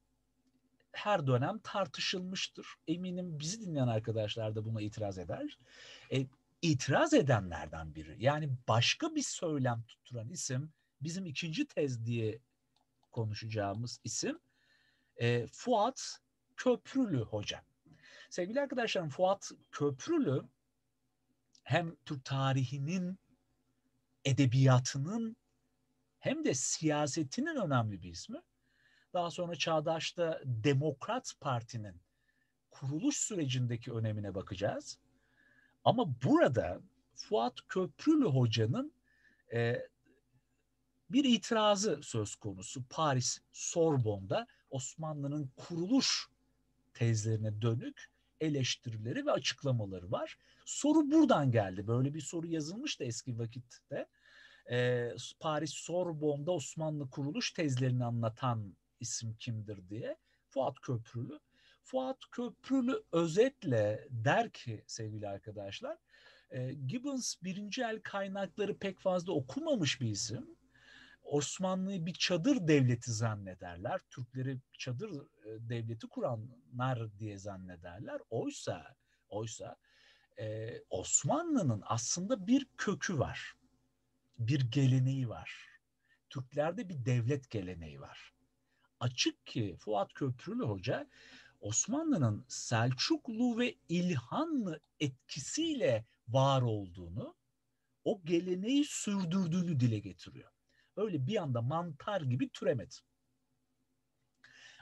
S1: her dönem tartışılmıştır. Eminim bizi dinleyen arkadaşlar da buna itiraz eder. E, itiraz edenlerden biri. Yani başka bir söylem tutturan isim bizim ikinci tez diye konuşacağımız isim e, Fuat Köprülü Hoca. Sevgili arkadaşlarım Fuat Köprülü hem Türk tarihinin edebiyatının hem de siyasetinin önemli bir ismi. Daha sonra çağdaşta Demokrat Parti'nin kuruluş sürecindeki önemine bakacağız. Ama burada Fuat Köprülü Hoca'nın e, bir itirazı söz konusu. Paris Sorbon'da Osmanlı'nın kuruluş tezlerine dönük eleştirileri ve açıklamaları var. Soru buradan geldi. Böyle bir soru yazılmış da eski vakitte. E, Paris Sorbon'da Osmanlı kuruluş tezlerini anlatan isim kimdir diye. Fuat Köprülü Fuat Köprülü özetle der ki sevgili arkadaşlar, e, Gibbons birinci el kaynakları pek fazla okumamış bir isim. Osmanlı'yı bir çadır devleti zannederler. Türkleri çadır e, devleti kuranlar diye zannederler. Oysa oysa e, Osmanlı'nın aslında bir kökü var. Bir geleneği var. Türklerde bir devlet geleneği var. Açık ki Fuat Köprülü Hoca Osmanlı'nın Selçuklu ve İlhanlı etkisiyle var olduğunu, o geleneği sürdürdüğünü dile getiriyor. Öyle bir anda mantar gibi türemedi.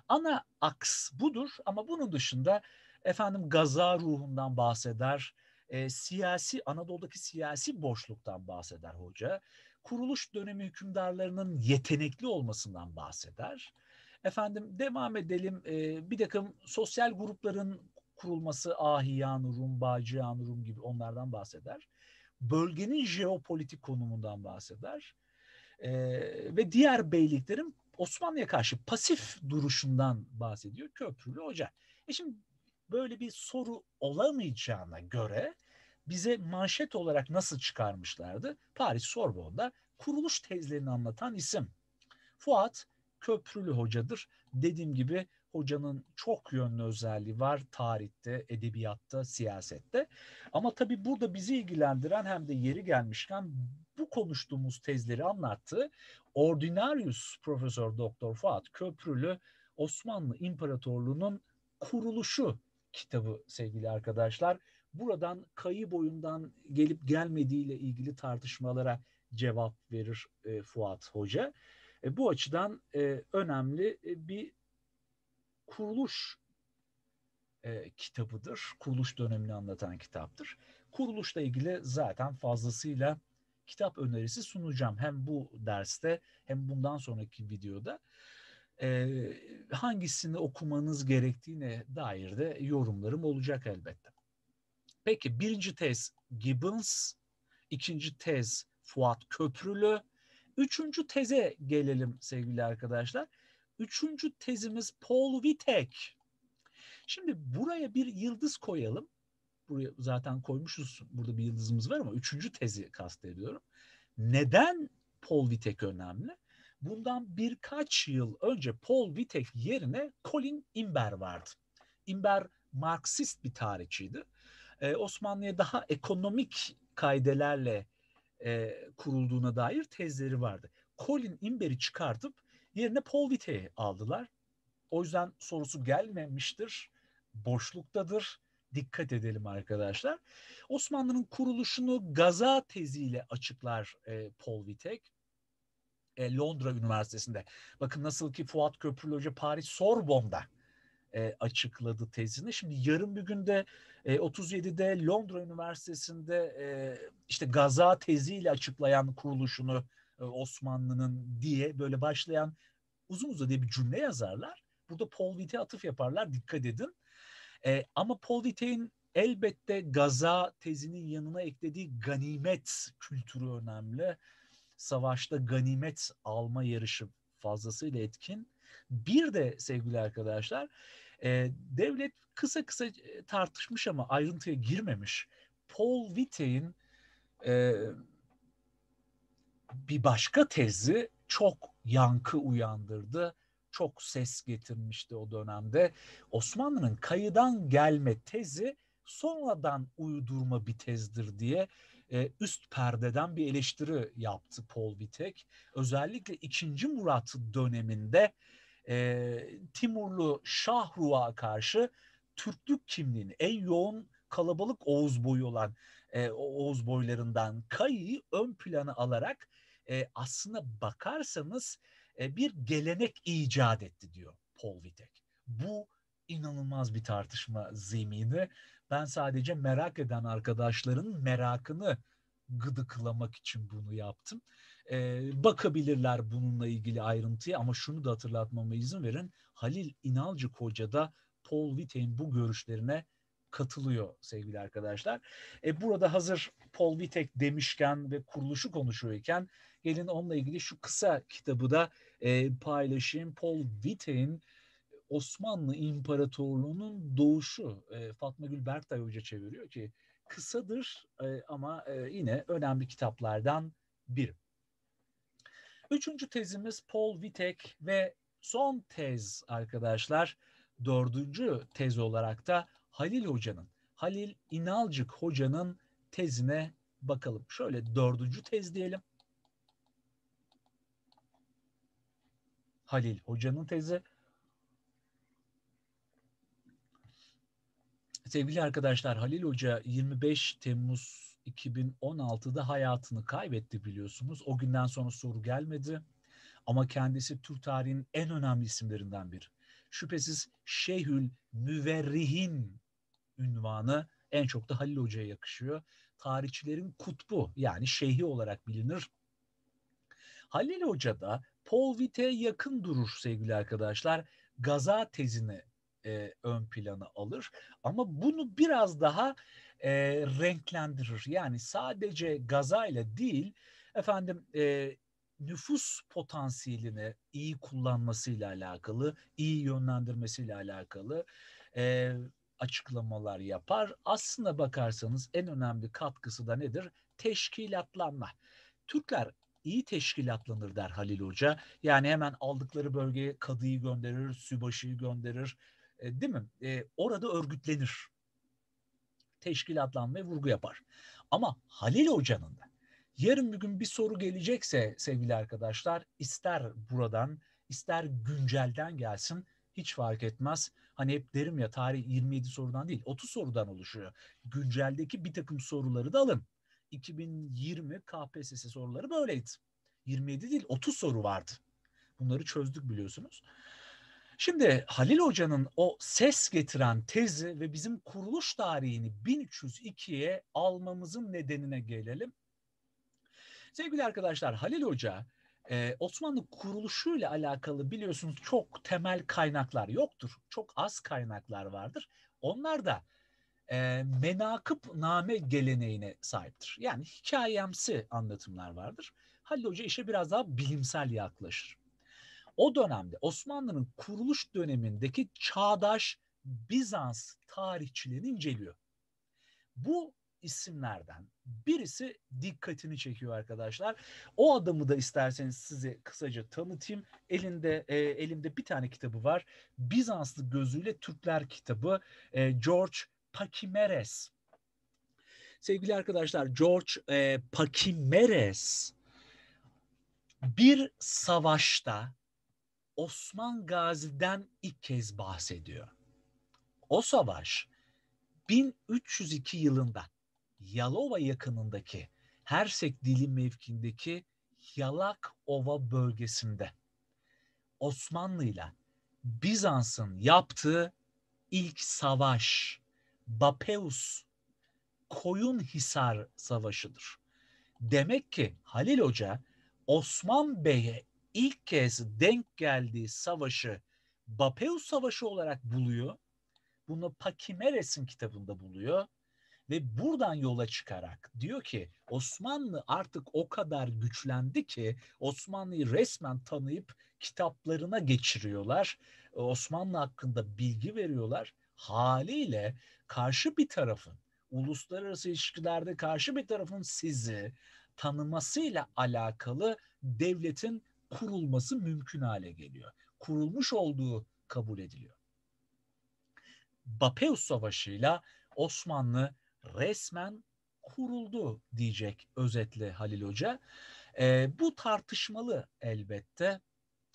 S1: Ana aks budur ama bunun dışında efendim gaza ruhundan bahseder, e, siyasi Anadolu'daki siyasi boşluktan bahseder hoca. Kuruluş dönemi hükümdarlarının yetenekli olmasından bahseder. Efendim devam edelim. E, bir takım sosyal grupların kurulması Ahiyan, Rum, Bacıyan, Rum gibi onlardan bahseder. Bölgenin jeopolitik konumundan bahseder. E, ve diğer beyliklerin Osmanlı'ya karşı pasif duruşundan bahsediyor Köprülü Hoca. E şimdi böyle bir soru olamayacağına göre bize manşet olarak nasıl çıkarmışlardı? Paris Sorbonne'da kuruluş tezlerini anlatan isim. Fuat köprülü hocadır. Dediğim gibi hocanın çok yönlü özelliği var tarihte, edebiyatta, siyasette. Ama tabii burada bizi ilgilendiren hem de yeri gelmişken bu konuştuğumuz tezleri anlattı. Ordinarius Profesör Doktor Fuat Köprülü Osmanlı İmparatorluğu'nun kuruluşu kitabı sevgili arkadaşlar. Buradan kayı boyundan gelip gelmediğiyle ilgili tartışmalara cevap verir e, Fuat Hoca. E, bu açıdan e, önemli e, bir kuruluş e, kitabıdır. Kuruluş dönemini anlatan kitaptır. Kuruluşla ilgili zaten fazlasıyla kitap önerisi sunacağım. Hem bu derste hem bundan sonraki videoda. E, hangisini okumanız gerektiğine dair de yorumlarım olacak elbette. Peki birinci tez Gibbons, ikinci tez Fuat Köprülü, üçüncü teze gelelim sevgili arkadaşlar. Üçüncü tezimiz Paul Vitek. Şimdi buraya bir yıldız koyalım. Buraya zaten koymuşuz. Burada bir yıldızımız var ama üçüncü tezi kastediyorum. Neden Paul Vitek önemli? Bundan birkaç yıl önce Paul Vitek yerine Colin Imber vardı. Imber Marksist bir tarihçiydi. Ee, Osmanlı'ya daha ekonomik kaydelerle e, kurulduğuna dair tezleri vardı. Colin Imber'i çıkartıp yerine Paul Vite'yi aldılar. O yüzden sorusu gelmemiştir, boşluktadır. Dikkat edelim arkadaşlar. Osmanlı'nın kuruluşunu Gaza teziyle açıklar e, Paul Vitek. Londra Üniversitesi'nde. Bakın nasıl ki Fuat Köprülü Hoca Paris Sorbon'da e, açıkladı tezini. Şimdi yarın bir günde e, 37'de Londra Üniversitesi'nde e, işte Gaza teziyle açıklayan kuruluşunu e, Osmanlı'nın diye böyle başlayan uzun uzun diye bir cümle yazarlar. Burada Paul Vite atıf yaparlar dikkat edin. E, ama Paul Vite'in elbette Gaza tezinin yanına eklediği ganimet kültürü önemli. Savaşta ganimet alma yarışı fazlasıyla etkin. Bir de sevgili arkadaşlar e, devlet kısa kısa e, tartışmış ama ayrıntıya girmemiş. Paul Wittek'in e, bir başka tezi çok yankı uyandırdı. Çok ses getirmişti o dönemde. Osmanlı'nın kayıdan gelme tezi sonradan uydurma bir tezdir diye e, üst perdeden bir eleştiri yaptı Paul Vitek. Özellikle 2. Murat döneminde e, Timurlu Şahru'a karşı Türklük kimliğini en yoğun kalabalık Oğuz boyu olan e, Oğuz boylarından Kayı'yı ön plana alarak e, aslına bakarsanız e, bir gelenek icat etti diyor Paul Vitek. Bu inanılmaz bir tartışma zemini. Ben sadece merak eden arkadaşların merakını gıdıklamak için bunu yaptım. E, bakabilirler bununla ilgili ayrıntıya ama şunu da hatırlatmama izin verin. Halil İnalcı Koca da Paul Wittek'in bu görüşlerine katılıyor sevgili arkadaşlar. E, burada hazır Paul Wittek demişken ve kuruluşu konuşuyorken gelin onunla ilgili şu kısa kitabı da e, paylaşayım. Paul Wittek'in Osmanlı İmparatorluğu'nun doğuşu e, Fatma Gül Berktay Hoca çeviriyor ki kısadır e, ama e, yine önemli kitaplardan biri. Üçüncü tezimiz Paul Vitek ve son tez arkadaşlar dördüncü tez olarak da Halil Hoca'nın, Halil İnalcık Hoca'nın tezine bakalım. Şöyle dördüncü tez diyelim. Halil Hoca'nın tezi. Sevgili arkadaşlar Halil Hoca 25 Temmuz 2016'da hayatını kaybetti biliyorsunuz. O günden sonra soru gelmedi. Ama kendisi Türk tarihinin en önemli isimlerinden biri. Şüphesiz Şeyhül Müverrihin ünvanı en çok da Halil Hoca'ya yakışıyor. Tarihçilerin kutbu yani şeyhi olarak bilinir. Halil Hoca da Paul Witt'e yakın durur sevgili arkadaşlar. Gaza tezini e, ön plana alır. Ama bunu biraz daha e, renklendirir. Yani sadece gazayla değil efendim e, nüfus potansiyelini iyi kullanmasıyla alakalı, iyi yönlendirmesiyle alakalı e, açıklamalar yapar. Aslına bakarsanız en önemli katkısı da nedir? Teşkilatlanma. Türkler iyi teşkilatlanır der Halil Hoca. Yani hemen aldıkları bölgeye kadıyı gönderir, sübaşıyı gönderir. E, değil mi? E, orada örgütlenir teşkilatlanmaya vurgu yapar. Ama Halil Hoca'nın da yarın bir gün bir soru gelecekse sevgili arkadaşlar ister buradan ister güncelden gelsin hiç fark etmez. Hani hep derim ya tarih 27 sorudan değil 30 sorudan oluşuyor. Günceldeki bir takım soruları da alın. 2020 KPSS soruları böyleydi. 27 değil 30 soru vardı. Bunları çözdük biliyorsunuz. Şimdi Halil Hoca'nın o ses getiren tezi ve bizim kuruluş tarihini 1302'ye almamızın nedenine gelelim. Sevgili arkadaşlar Halil Hoca e, Osmanlı kuruluşuyla alakalı biliyorsunuz çok temel kaynaklar yoktur. Çok az kaynaklar vardır. Onlar da e, menakıp name geleneğine sahiptir. Yani hikayemsi anlatımlar vardır. Halil Hoca işe biraz daha bilimsel yaklaşır o dönemde Osmanlı'nın kuruluş dönemindeki çağdaş Bizans tarihçilerini inceliyor. Bu isimlerden birisi dikkatini çekiyor arkadaşlar. O adamı da isterseniz size kısaca tanıtayım. Elinde e, elimde bir tane kitabı var. Bizanslı gözüyle Türkler kitabı e, George Pakimeres. Sevgili arkadaşlar George e, Pakimeres bir savaşta Osman Gazi'den ilk kez bahsediyor. O savaş 1302 yılında Yalova yakınındaki Hersek dili mevkindeki Yalak Ova bölgesinde Osmanlı ile Bizans'ın yaptığı ilk savaş Bapeus Koyunhisar Savaşı'dır. Demek ki Halil Hoca Osman Bey'e ilk kez denk geldiği savaşı Bapeus Savaşı olarak buluyor. Bunu Pakimeres'in kitabında buluyor. Ve buradan yola çıkarak diyor ki Osmanlı artık o kadar güçlendi ki Osmanlı'yı resmen tanıyıp kitaplarına geçiriyorlar. Osmanlı hakkında bilgi veriyorlar. Haliyle karşı bir tarafın, uluslararası ilişkilerde karşı bir tarafın sizi tanımasıyla alakalı devletin kurulması mümkün hale geliyor. Kurulmuş olduğu kabul ediliyor. Bapeus Savaşı'yla Osmanlı resmen kuruldu diyecek özetle Halil Hoca. E, bu tartışmalı elbette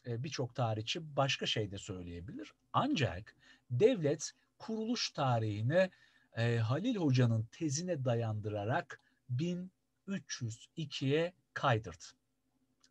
S1: e, birçok tarihçi başka şey de söyleyebilir. Ancak devlet kuruluş tarihini e, Halil Hoca'nın tezine dayandırarak 1302'ye kaydırdı.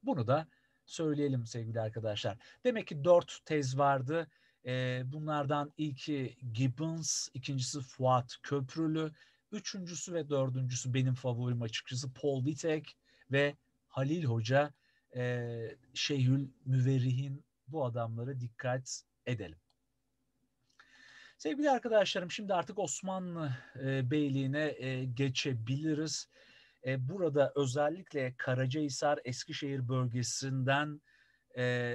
S1: Bunu da söyleyelim sevgili arkadaşlar. Demek ki dört tez vardı. Ee, bunlardan ilki Gibbons, ikincisi Fuat Köprülü, üçüncüsü ve dördüncüsü benim favorim açıkçası Paul Vitek ve Halil Hoca ee, Şeyhül Müverrih'in bu adamlara dikkat edelim. Sevgili arkadaşlarım şimdi artık Osmanlı e, Beyliği'ne e, geçebiliriz e, burada özellikle Karacahisar, Eskişehir bölgesinden e,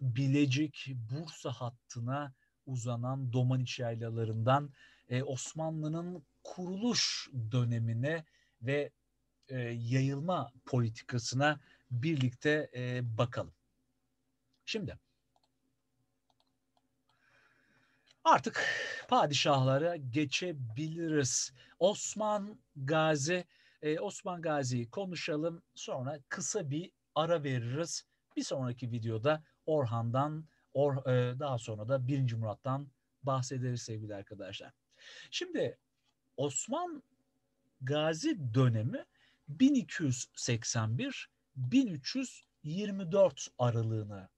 S1: Bilecik, Bursa hattına uzanan Domaniç yaylalarından e, Osmanlı'nın kuruluş dönemine ve e, yayılma politikasına birlikte e, bakalım. Şimdi artık padişahlara geçebiliriz. Osman Gazi e, Osman Gazi'yi konuşalım. Sonra kısa bir ara veririz. Bir sonraki videoda Orhan'dan, Or, e, daha sonra da birinci Murat'tan bahsederiz sevgili arkadaşlar. Şimdi Osman Gazi dönemi 1281-1324 aralığını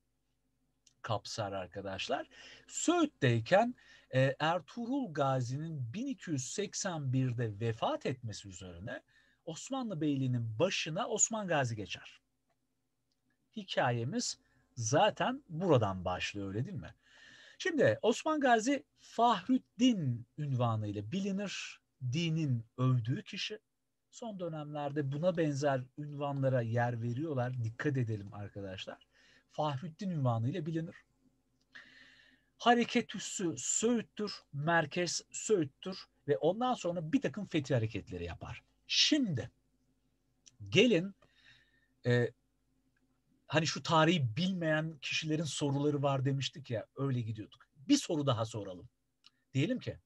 S1: kapsar arkadaşlar. Söğüt'teyken e, Ertuğrul Gazi'nin 1281'de vefat etmesi üzerine Osmanlı Beyliği'nin başına Osman Gazi geçer. Hikayemiz zaten buradan başlıyor öyle değil mi? Şimdi Osman Gazi Fahreddin ünvanıyla bilinir. Dinin övdüğü kişi. Son dönemlerde buna benzer ünvanlara yer veriyorlar. Dikkat edelim arkadaşlar. Fahreddin ünvanıyla bilinir. Hareket üssü Söğüt'tür, merkez Söğüt'tür ve ondan sonra bir takım fetih hareketleri yapar. Şimdi gelin e, hani şu tarihi bilmeyen kişilerin soruları var demiştik ya öyle gidiyorduk. Bir soru daha soralım. Diyelim ki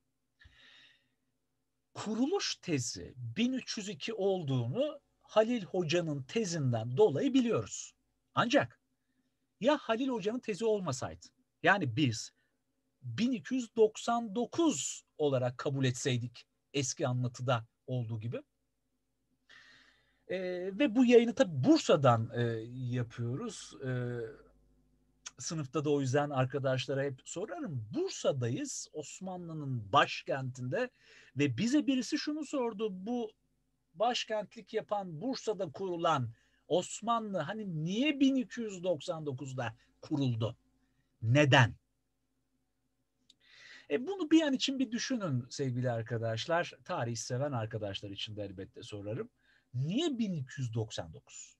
S1: kuruluş tezi 1302 olduğunu Halil Hoca'nın tezinden dolayı biliyoruz. Ancak ya Halil Hoca'nın tezi olmasaydı yani biz 1299 olarak kabul etseydik eski anlatıda olduğu gibi e, ve bu yayını tabi Bursa'dan e, yapıyoruz. E, sınıfta da o yüzden arkadaşlara hep sorarım. Bursa'dayız, Osmanlı'nın başkentinde ve bize birisi şunu sordu. Bu başkentlik yapan Bursa'da kurulan Osmanlı hani niye 1299'da kuruldu? Neden? E bunu bir an için bir düşünün sevgili arkadaşlar. Tarih seven arkadaşlar için de elbette sorarım. Niye 1299?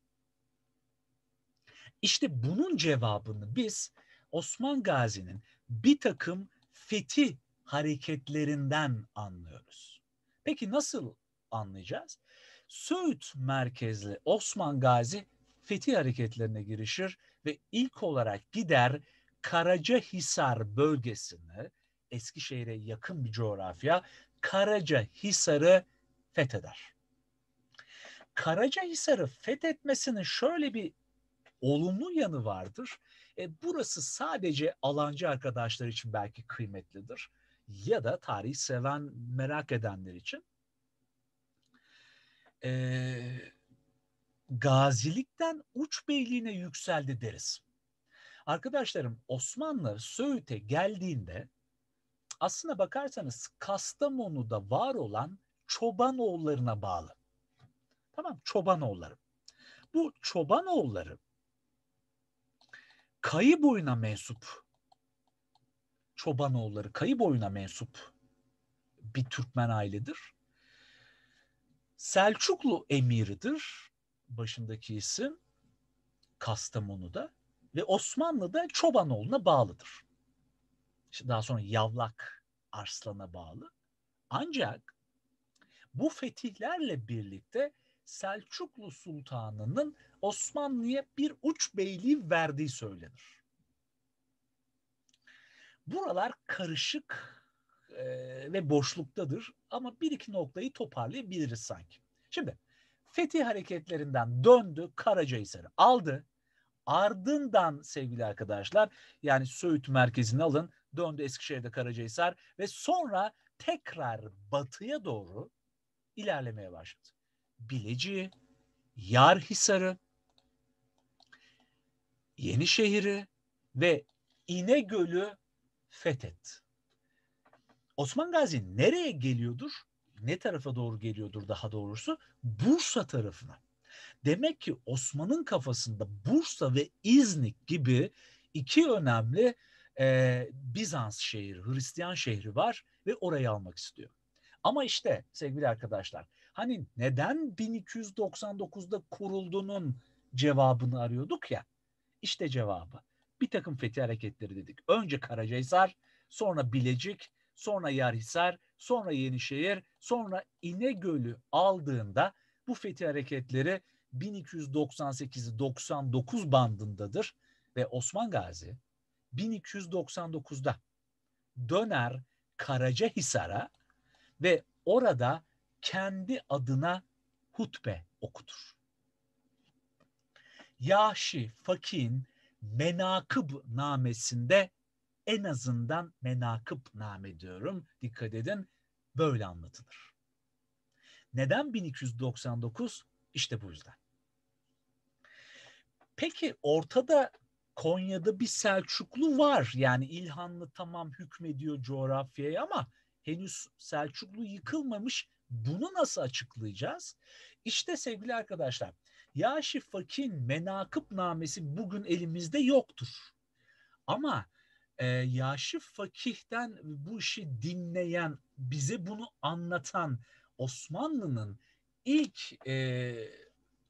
S1: İşte bunun cevabını biz Osman Gazi'nin bir takım fetih hareketlerinden anlıyoruz. Peki nasıl anlayacağız? Söğüt merkezli Osman Gazi fetih hareketlerine girişir ve ilk olarak gider Karacahisar bölgesini Eskişehir'e yakın bir coğrafya Karacahisar'ı fetheder. Karacahisar'ı fethetmesinin şöyle bir olumlu yanı vardır. E, burası sadece alancı arkadaşlar için belki kıymetlidir ya da tarihi seven, merak edenler için. E, gazilikten uç beyliğine yükseldi deriz. Arkadaşlarım Osmanlı Söğüt'e geldiğinde aslına bakarsanız Kastamonu'da var olan çoban oğullarına bağlı. Tamam çoban Çobanoğulları. Bu çoban oğulları Kayı boyuna mensup çoban oğulları Kayı boyuna mensup bir Türkmen ailedir. Selçuklu emiridir başındaki isim Kastamonu'da ve Osmanlı'da Çobanoğlu'na bağlıdır. İşte daha sonra Yavlak Arslan'a bağlı. Ancak bu fetihlerle birlikte Selçuklu Sultanı'nın Osmanlı'ya bir uç beyliği verdiği söylenir. Buralar karışık e, ve boşluktadır ama bir iki noktayı toparlayabiliriz sanki. Şimdi fetih hareketlerinden döndü, Karacahisar'ı aldı. Ardından sevgili arkadaşlar yani Söğüt merkezini alın, döndü Eskişehir'de Karacahisar ve sonra tekrar batıya doğru ilerlemeye başladı. Bilecik'i, Yarhisar'ı, Yenişehir'i ve İnegöl'ü fethet. Osman Gazi nereye geliyordur? Ne tarafa doğru geliyordur daha doğrusu? Bursa tarafına. Demek ki Osman'ın kafasında Bursa ve İznik gibi iki önemli e, Bizans şehri, Hristiyan şehri var ve orayı almak istiyor. Ama işte sevgili arkadaşlar hani neden 1299'da kurulduğunun cevabını arıyorduk ya. İşte cevabı. Bir takım fethi hareketleri dedik. Önce Karacahisar, sonra Bilecik, sonra Yarhisar, sonra Yenişehir, sonra İnegöl'ü aldığında bu fethi hareketleri 1298-99 bandındadır ve Osman Gazi 1299'da döner Karacahisar'a ve orada kendi adına hutbe okutur. Yaşi Fakih'in menakıb namesinde en azından menakıb name diyorum. Dikkat edin böyle anlatılır. Neden 1299? İşte bu yüzden. Peki ortada Konya'da bir Selçuklu var. Yani İlhanlı tamam hükmediyor coğrafyaya ama henüz Selçuklu yıkılmamış bunu nasıl açıklayacağız? İşte sevgili arkadaşlar, Yaşi Fakin menakıp namesi bugün elimizde yoktur. Ama e, Yaşı Fakih'ten bu işi dinleyen, bize bunu anlatan Osmanlı'nın ilk e,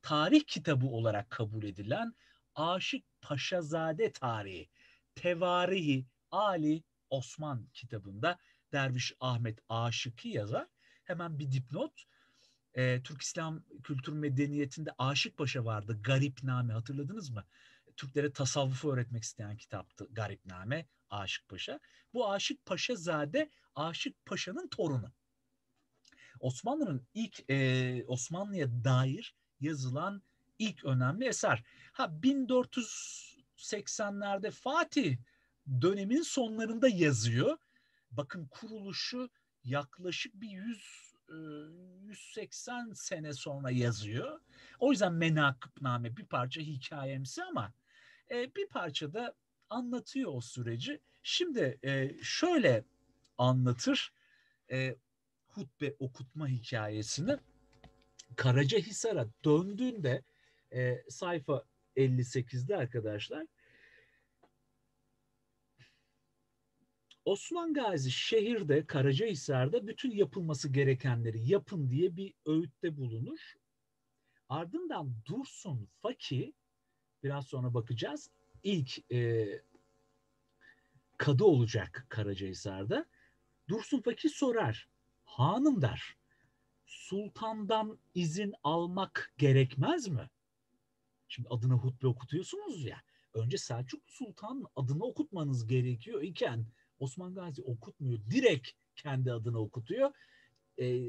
S1: tarih kitabı olarak kabul edilen Aşık Paşazade Tarihi, Tevarihi Ali Osman kitabında Derviş Ahmet Aşık'ı yazar Hemen bir dipnot. E, Türk İslam kültür medeniyetinde Aşık Paşa vardı. Garipname hatırladınız mı? Türklere tasavvufu öğretmek isteyen kitaptı Garipname, Aşık Paşa. Bu Aşık Paşa zade Aşık Paşa'nın torunu. Osmanlı'nın ilk e, Osmanlı'ya dair yazılan ilk önemli eser. Ha 1480'lerde Fatih dönemin sonlarında yazıyor. Bakın kuruluşu yaklaşık bir 100 180 e, sene sonra yazıyor. O yüzden menakıbname bir parça hikayemsi ama e, bir parça da anlatıyor o süreci. Şimdi e, şöyle anlatır hutbe okutma hikayesini. Karacahisar'a döndüğünde sayfa 58'de arkadaşlar Osman Gazi şehirde Karacahisar'da bütün yapılması gerekenleri yapın diye bir öğütte bulunur. Ardından Dursun Faki biraz sonra bakacağız ilk e, kadı olacak Karacahisar'da. Dursun Faki sorar. Hanım der. Sultandan izin almak gerekmez mi? Şimdi adına hutbe okutuyorsunuz ya. Önce Selçuklu Sultan adını okutmanız gerekiyor iken Osman Gazi okutmuyor. Direkt kendi adına okutuyor. E,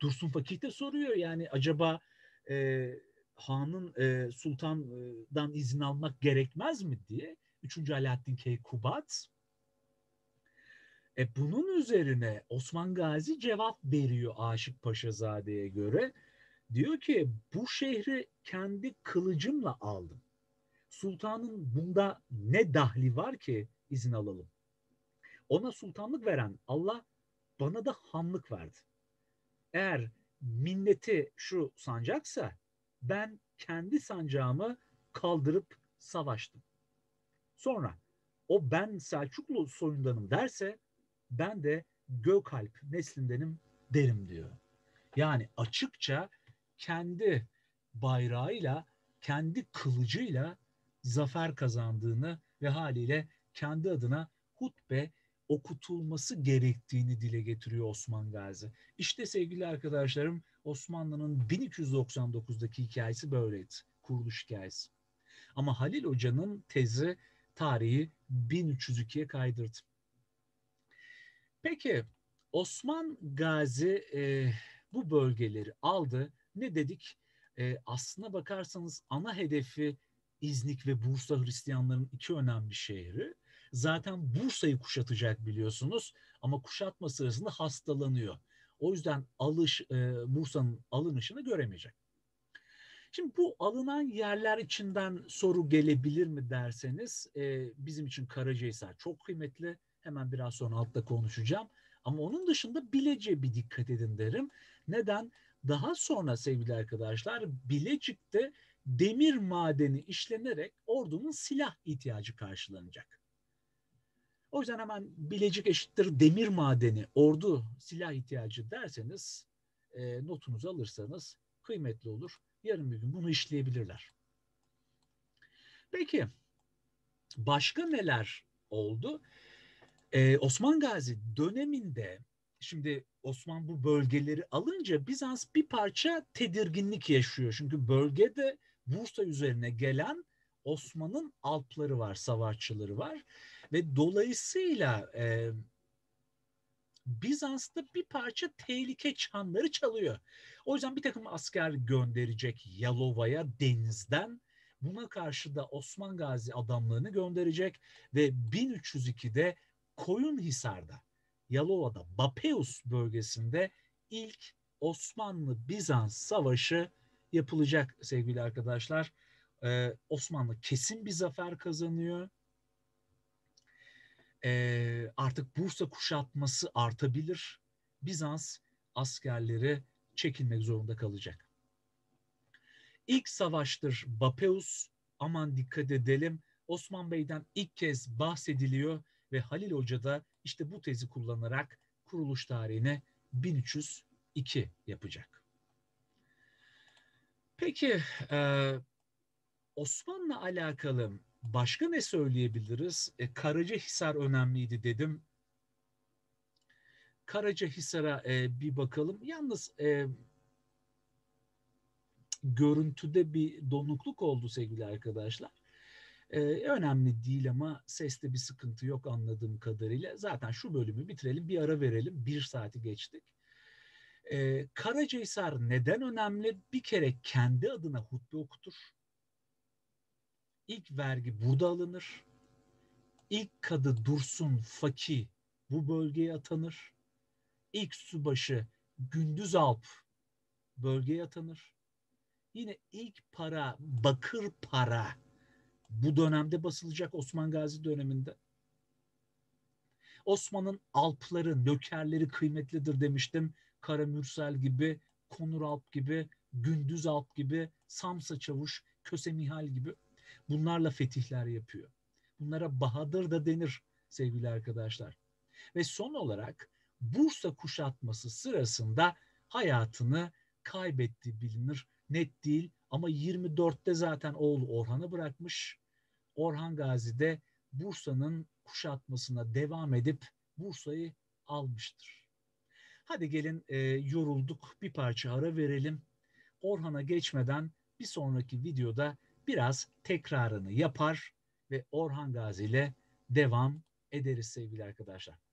S1: Dursun Fakih de soruyor yani acaba e, Han'ın e, sultandan izin almak gerekmez mi diye. Üçüncü Alaaddin Keykubat. E, bunun üzerine Osman Gazi cevap veriyor Aşık Paşazade'ye göre. Diyor ki bu şehri kendi kılıcımla aldım. Sultanın bunda ne dahli var ki izin alalım? ona sultanlık veren Allah bana da hanlık verdi. Eğer minneti şu sancaksa ben kendi sancağımı kaldırıp savaştım. Sonra o ben Selçuklu soyundanım derse ben de Gökalp neslindenim derim diyor. Yani açıkça kendi bayrağıyla, kendi kılıcıyla zafer kazandığını ve haliyle kendi adına hutbe okutulması gerektiğini dile getiriyor Osman Gazi. İşte sevgili arkadaşlarım Osmanlı'nın 1299'daki hikayesi böyleydi. Kuruluş hikayesi. Ama Halil Hoca'nın tezi tarihi 1302'ye kaydırdı. Peki Osman Gazi e, bu bölgeleri aldı. Ne dedik? E, aslına bakarsanız ana hedefi İznik ve Bursa Hristiyanların iki önemli şehri zaten Bursa'yı kuşatacak biliyorsunuz ama kuşatma sırasında hastalanıyor. O yüzden alış e, Bursa'nın alınışını göremeyecek. Şimdi bu alınan yerler içinden soru gelebilir mi derseniz e, bizim için Karacahisar çok kıymetli. Hemen biraz sonra altta konuşacağım. Ama onun dışında Bilecik'e bir dikkat edin derim. Neden? Daha sonra sevgili arkadaşlar Bilecik'te demir madeni işlenerek ordunun silah ihtiyacı karşılanacak. O yüzden hemen Bilecik eşittir demir madeni, ordu, silah ihtiyacı derseniz e, notunuzu alırsanız kıymetli olur. Yarın bir gün bunu işleyebilirler. Peki başka neler oldu? Ee, Osman Gazi döneminde şimdi Osman bu bölgeleri alınca Bizans bir parça tedirginlik yaşıyor. Çünkü bölgede Bursa üzerine gelen Osman'ın alpları var, savaşçıları var ve dolayısıyla e, Bizans'ta bir parça tehlike çanları çalıyor. O yüzden bir takım asker gönderecek Yalova'ya denizden. Buna karşı da Osman Gazi adamlarını gönderecek ve 1302'de Koyunhisar'da, Yalova'da, Bapeus bölgesinde ilk Osmanlı-Bizans savaşı yapılacak sevgili arkadaşlar e, Osmanlı kesin bir zafer kazanıyor. E, artık Bursa kuşatması artabilir. Bizans askerleri çekilmek zorunda kalacak. İlk savaştır Bapeus. Aman dikkat edelim. Osman Bey'den ilk kez bahsediliyor ve Halil Hoca da işte bu tezi kullanarak kuruluş tarihine 1302 yapacak. Peki e, Osman'la alakalı başka ne söyleyebiliriz? E, Karacahisar önemliydi dedim. Karacahisar'a e, bir bakalım. Yalnız e, görüntüde bir donukluk oldu sevgili arkadaşlar. E, önemli değil ama seste bir sıkıntı yok anladığım kadarıyla. Zaten şu bölümü bitirelim, bir ara verelim. Bir saati geçtik. E, Karacahisar neden önemli? Bir kere kendi adına hutbe okutur İlk vergi burada alınır. İlk kadı Dursun Faki bu bölgeye atanır. İlk subaşı Gündüz Alp bölgeye atanır. Yine ilk para, bakır para bu dönemde basılacak Osman Gazi döneminde. Osman'ın alpları, nökerleri kıymetlidir demiştim. Kara Mürsel gibi, Konur Alp gibi, Gündüz Alp gibi, Samsa Çavuş, Köse Mihal gibi bunlarla fetihler yapıyor. Bunlara Bahadır da denir sevgili arkadaşlar. Ve son olarak Bursa kuşatması sırasında hayatını kaybetti bilinir. Net değil ama 24'te zaten oğlu Orhan'ı bırakmış. Orhan Gazi de Bursa'nın kuşatmasına devam edip Bursa'yı almıştır. Hadi gelin e, yorulduk bir parça ara verelim. Orhan'a geçmeden bir sonraki videoda biraz tekrarını yapar ve Orhan Gazi ile devam ederiz sevgili arkadaşlar.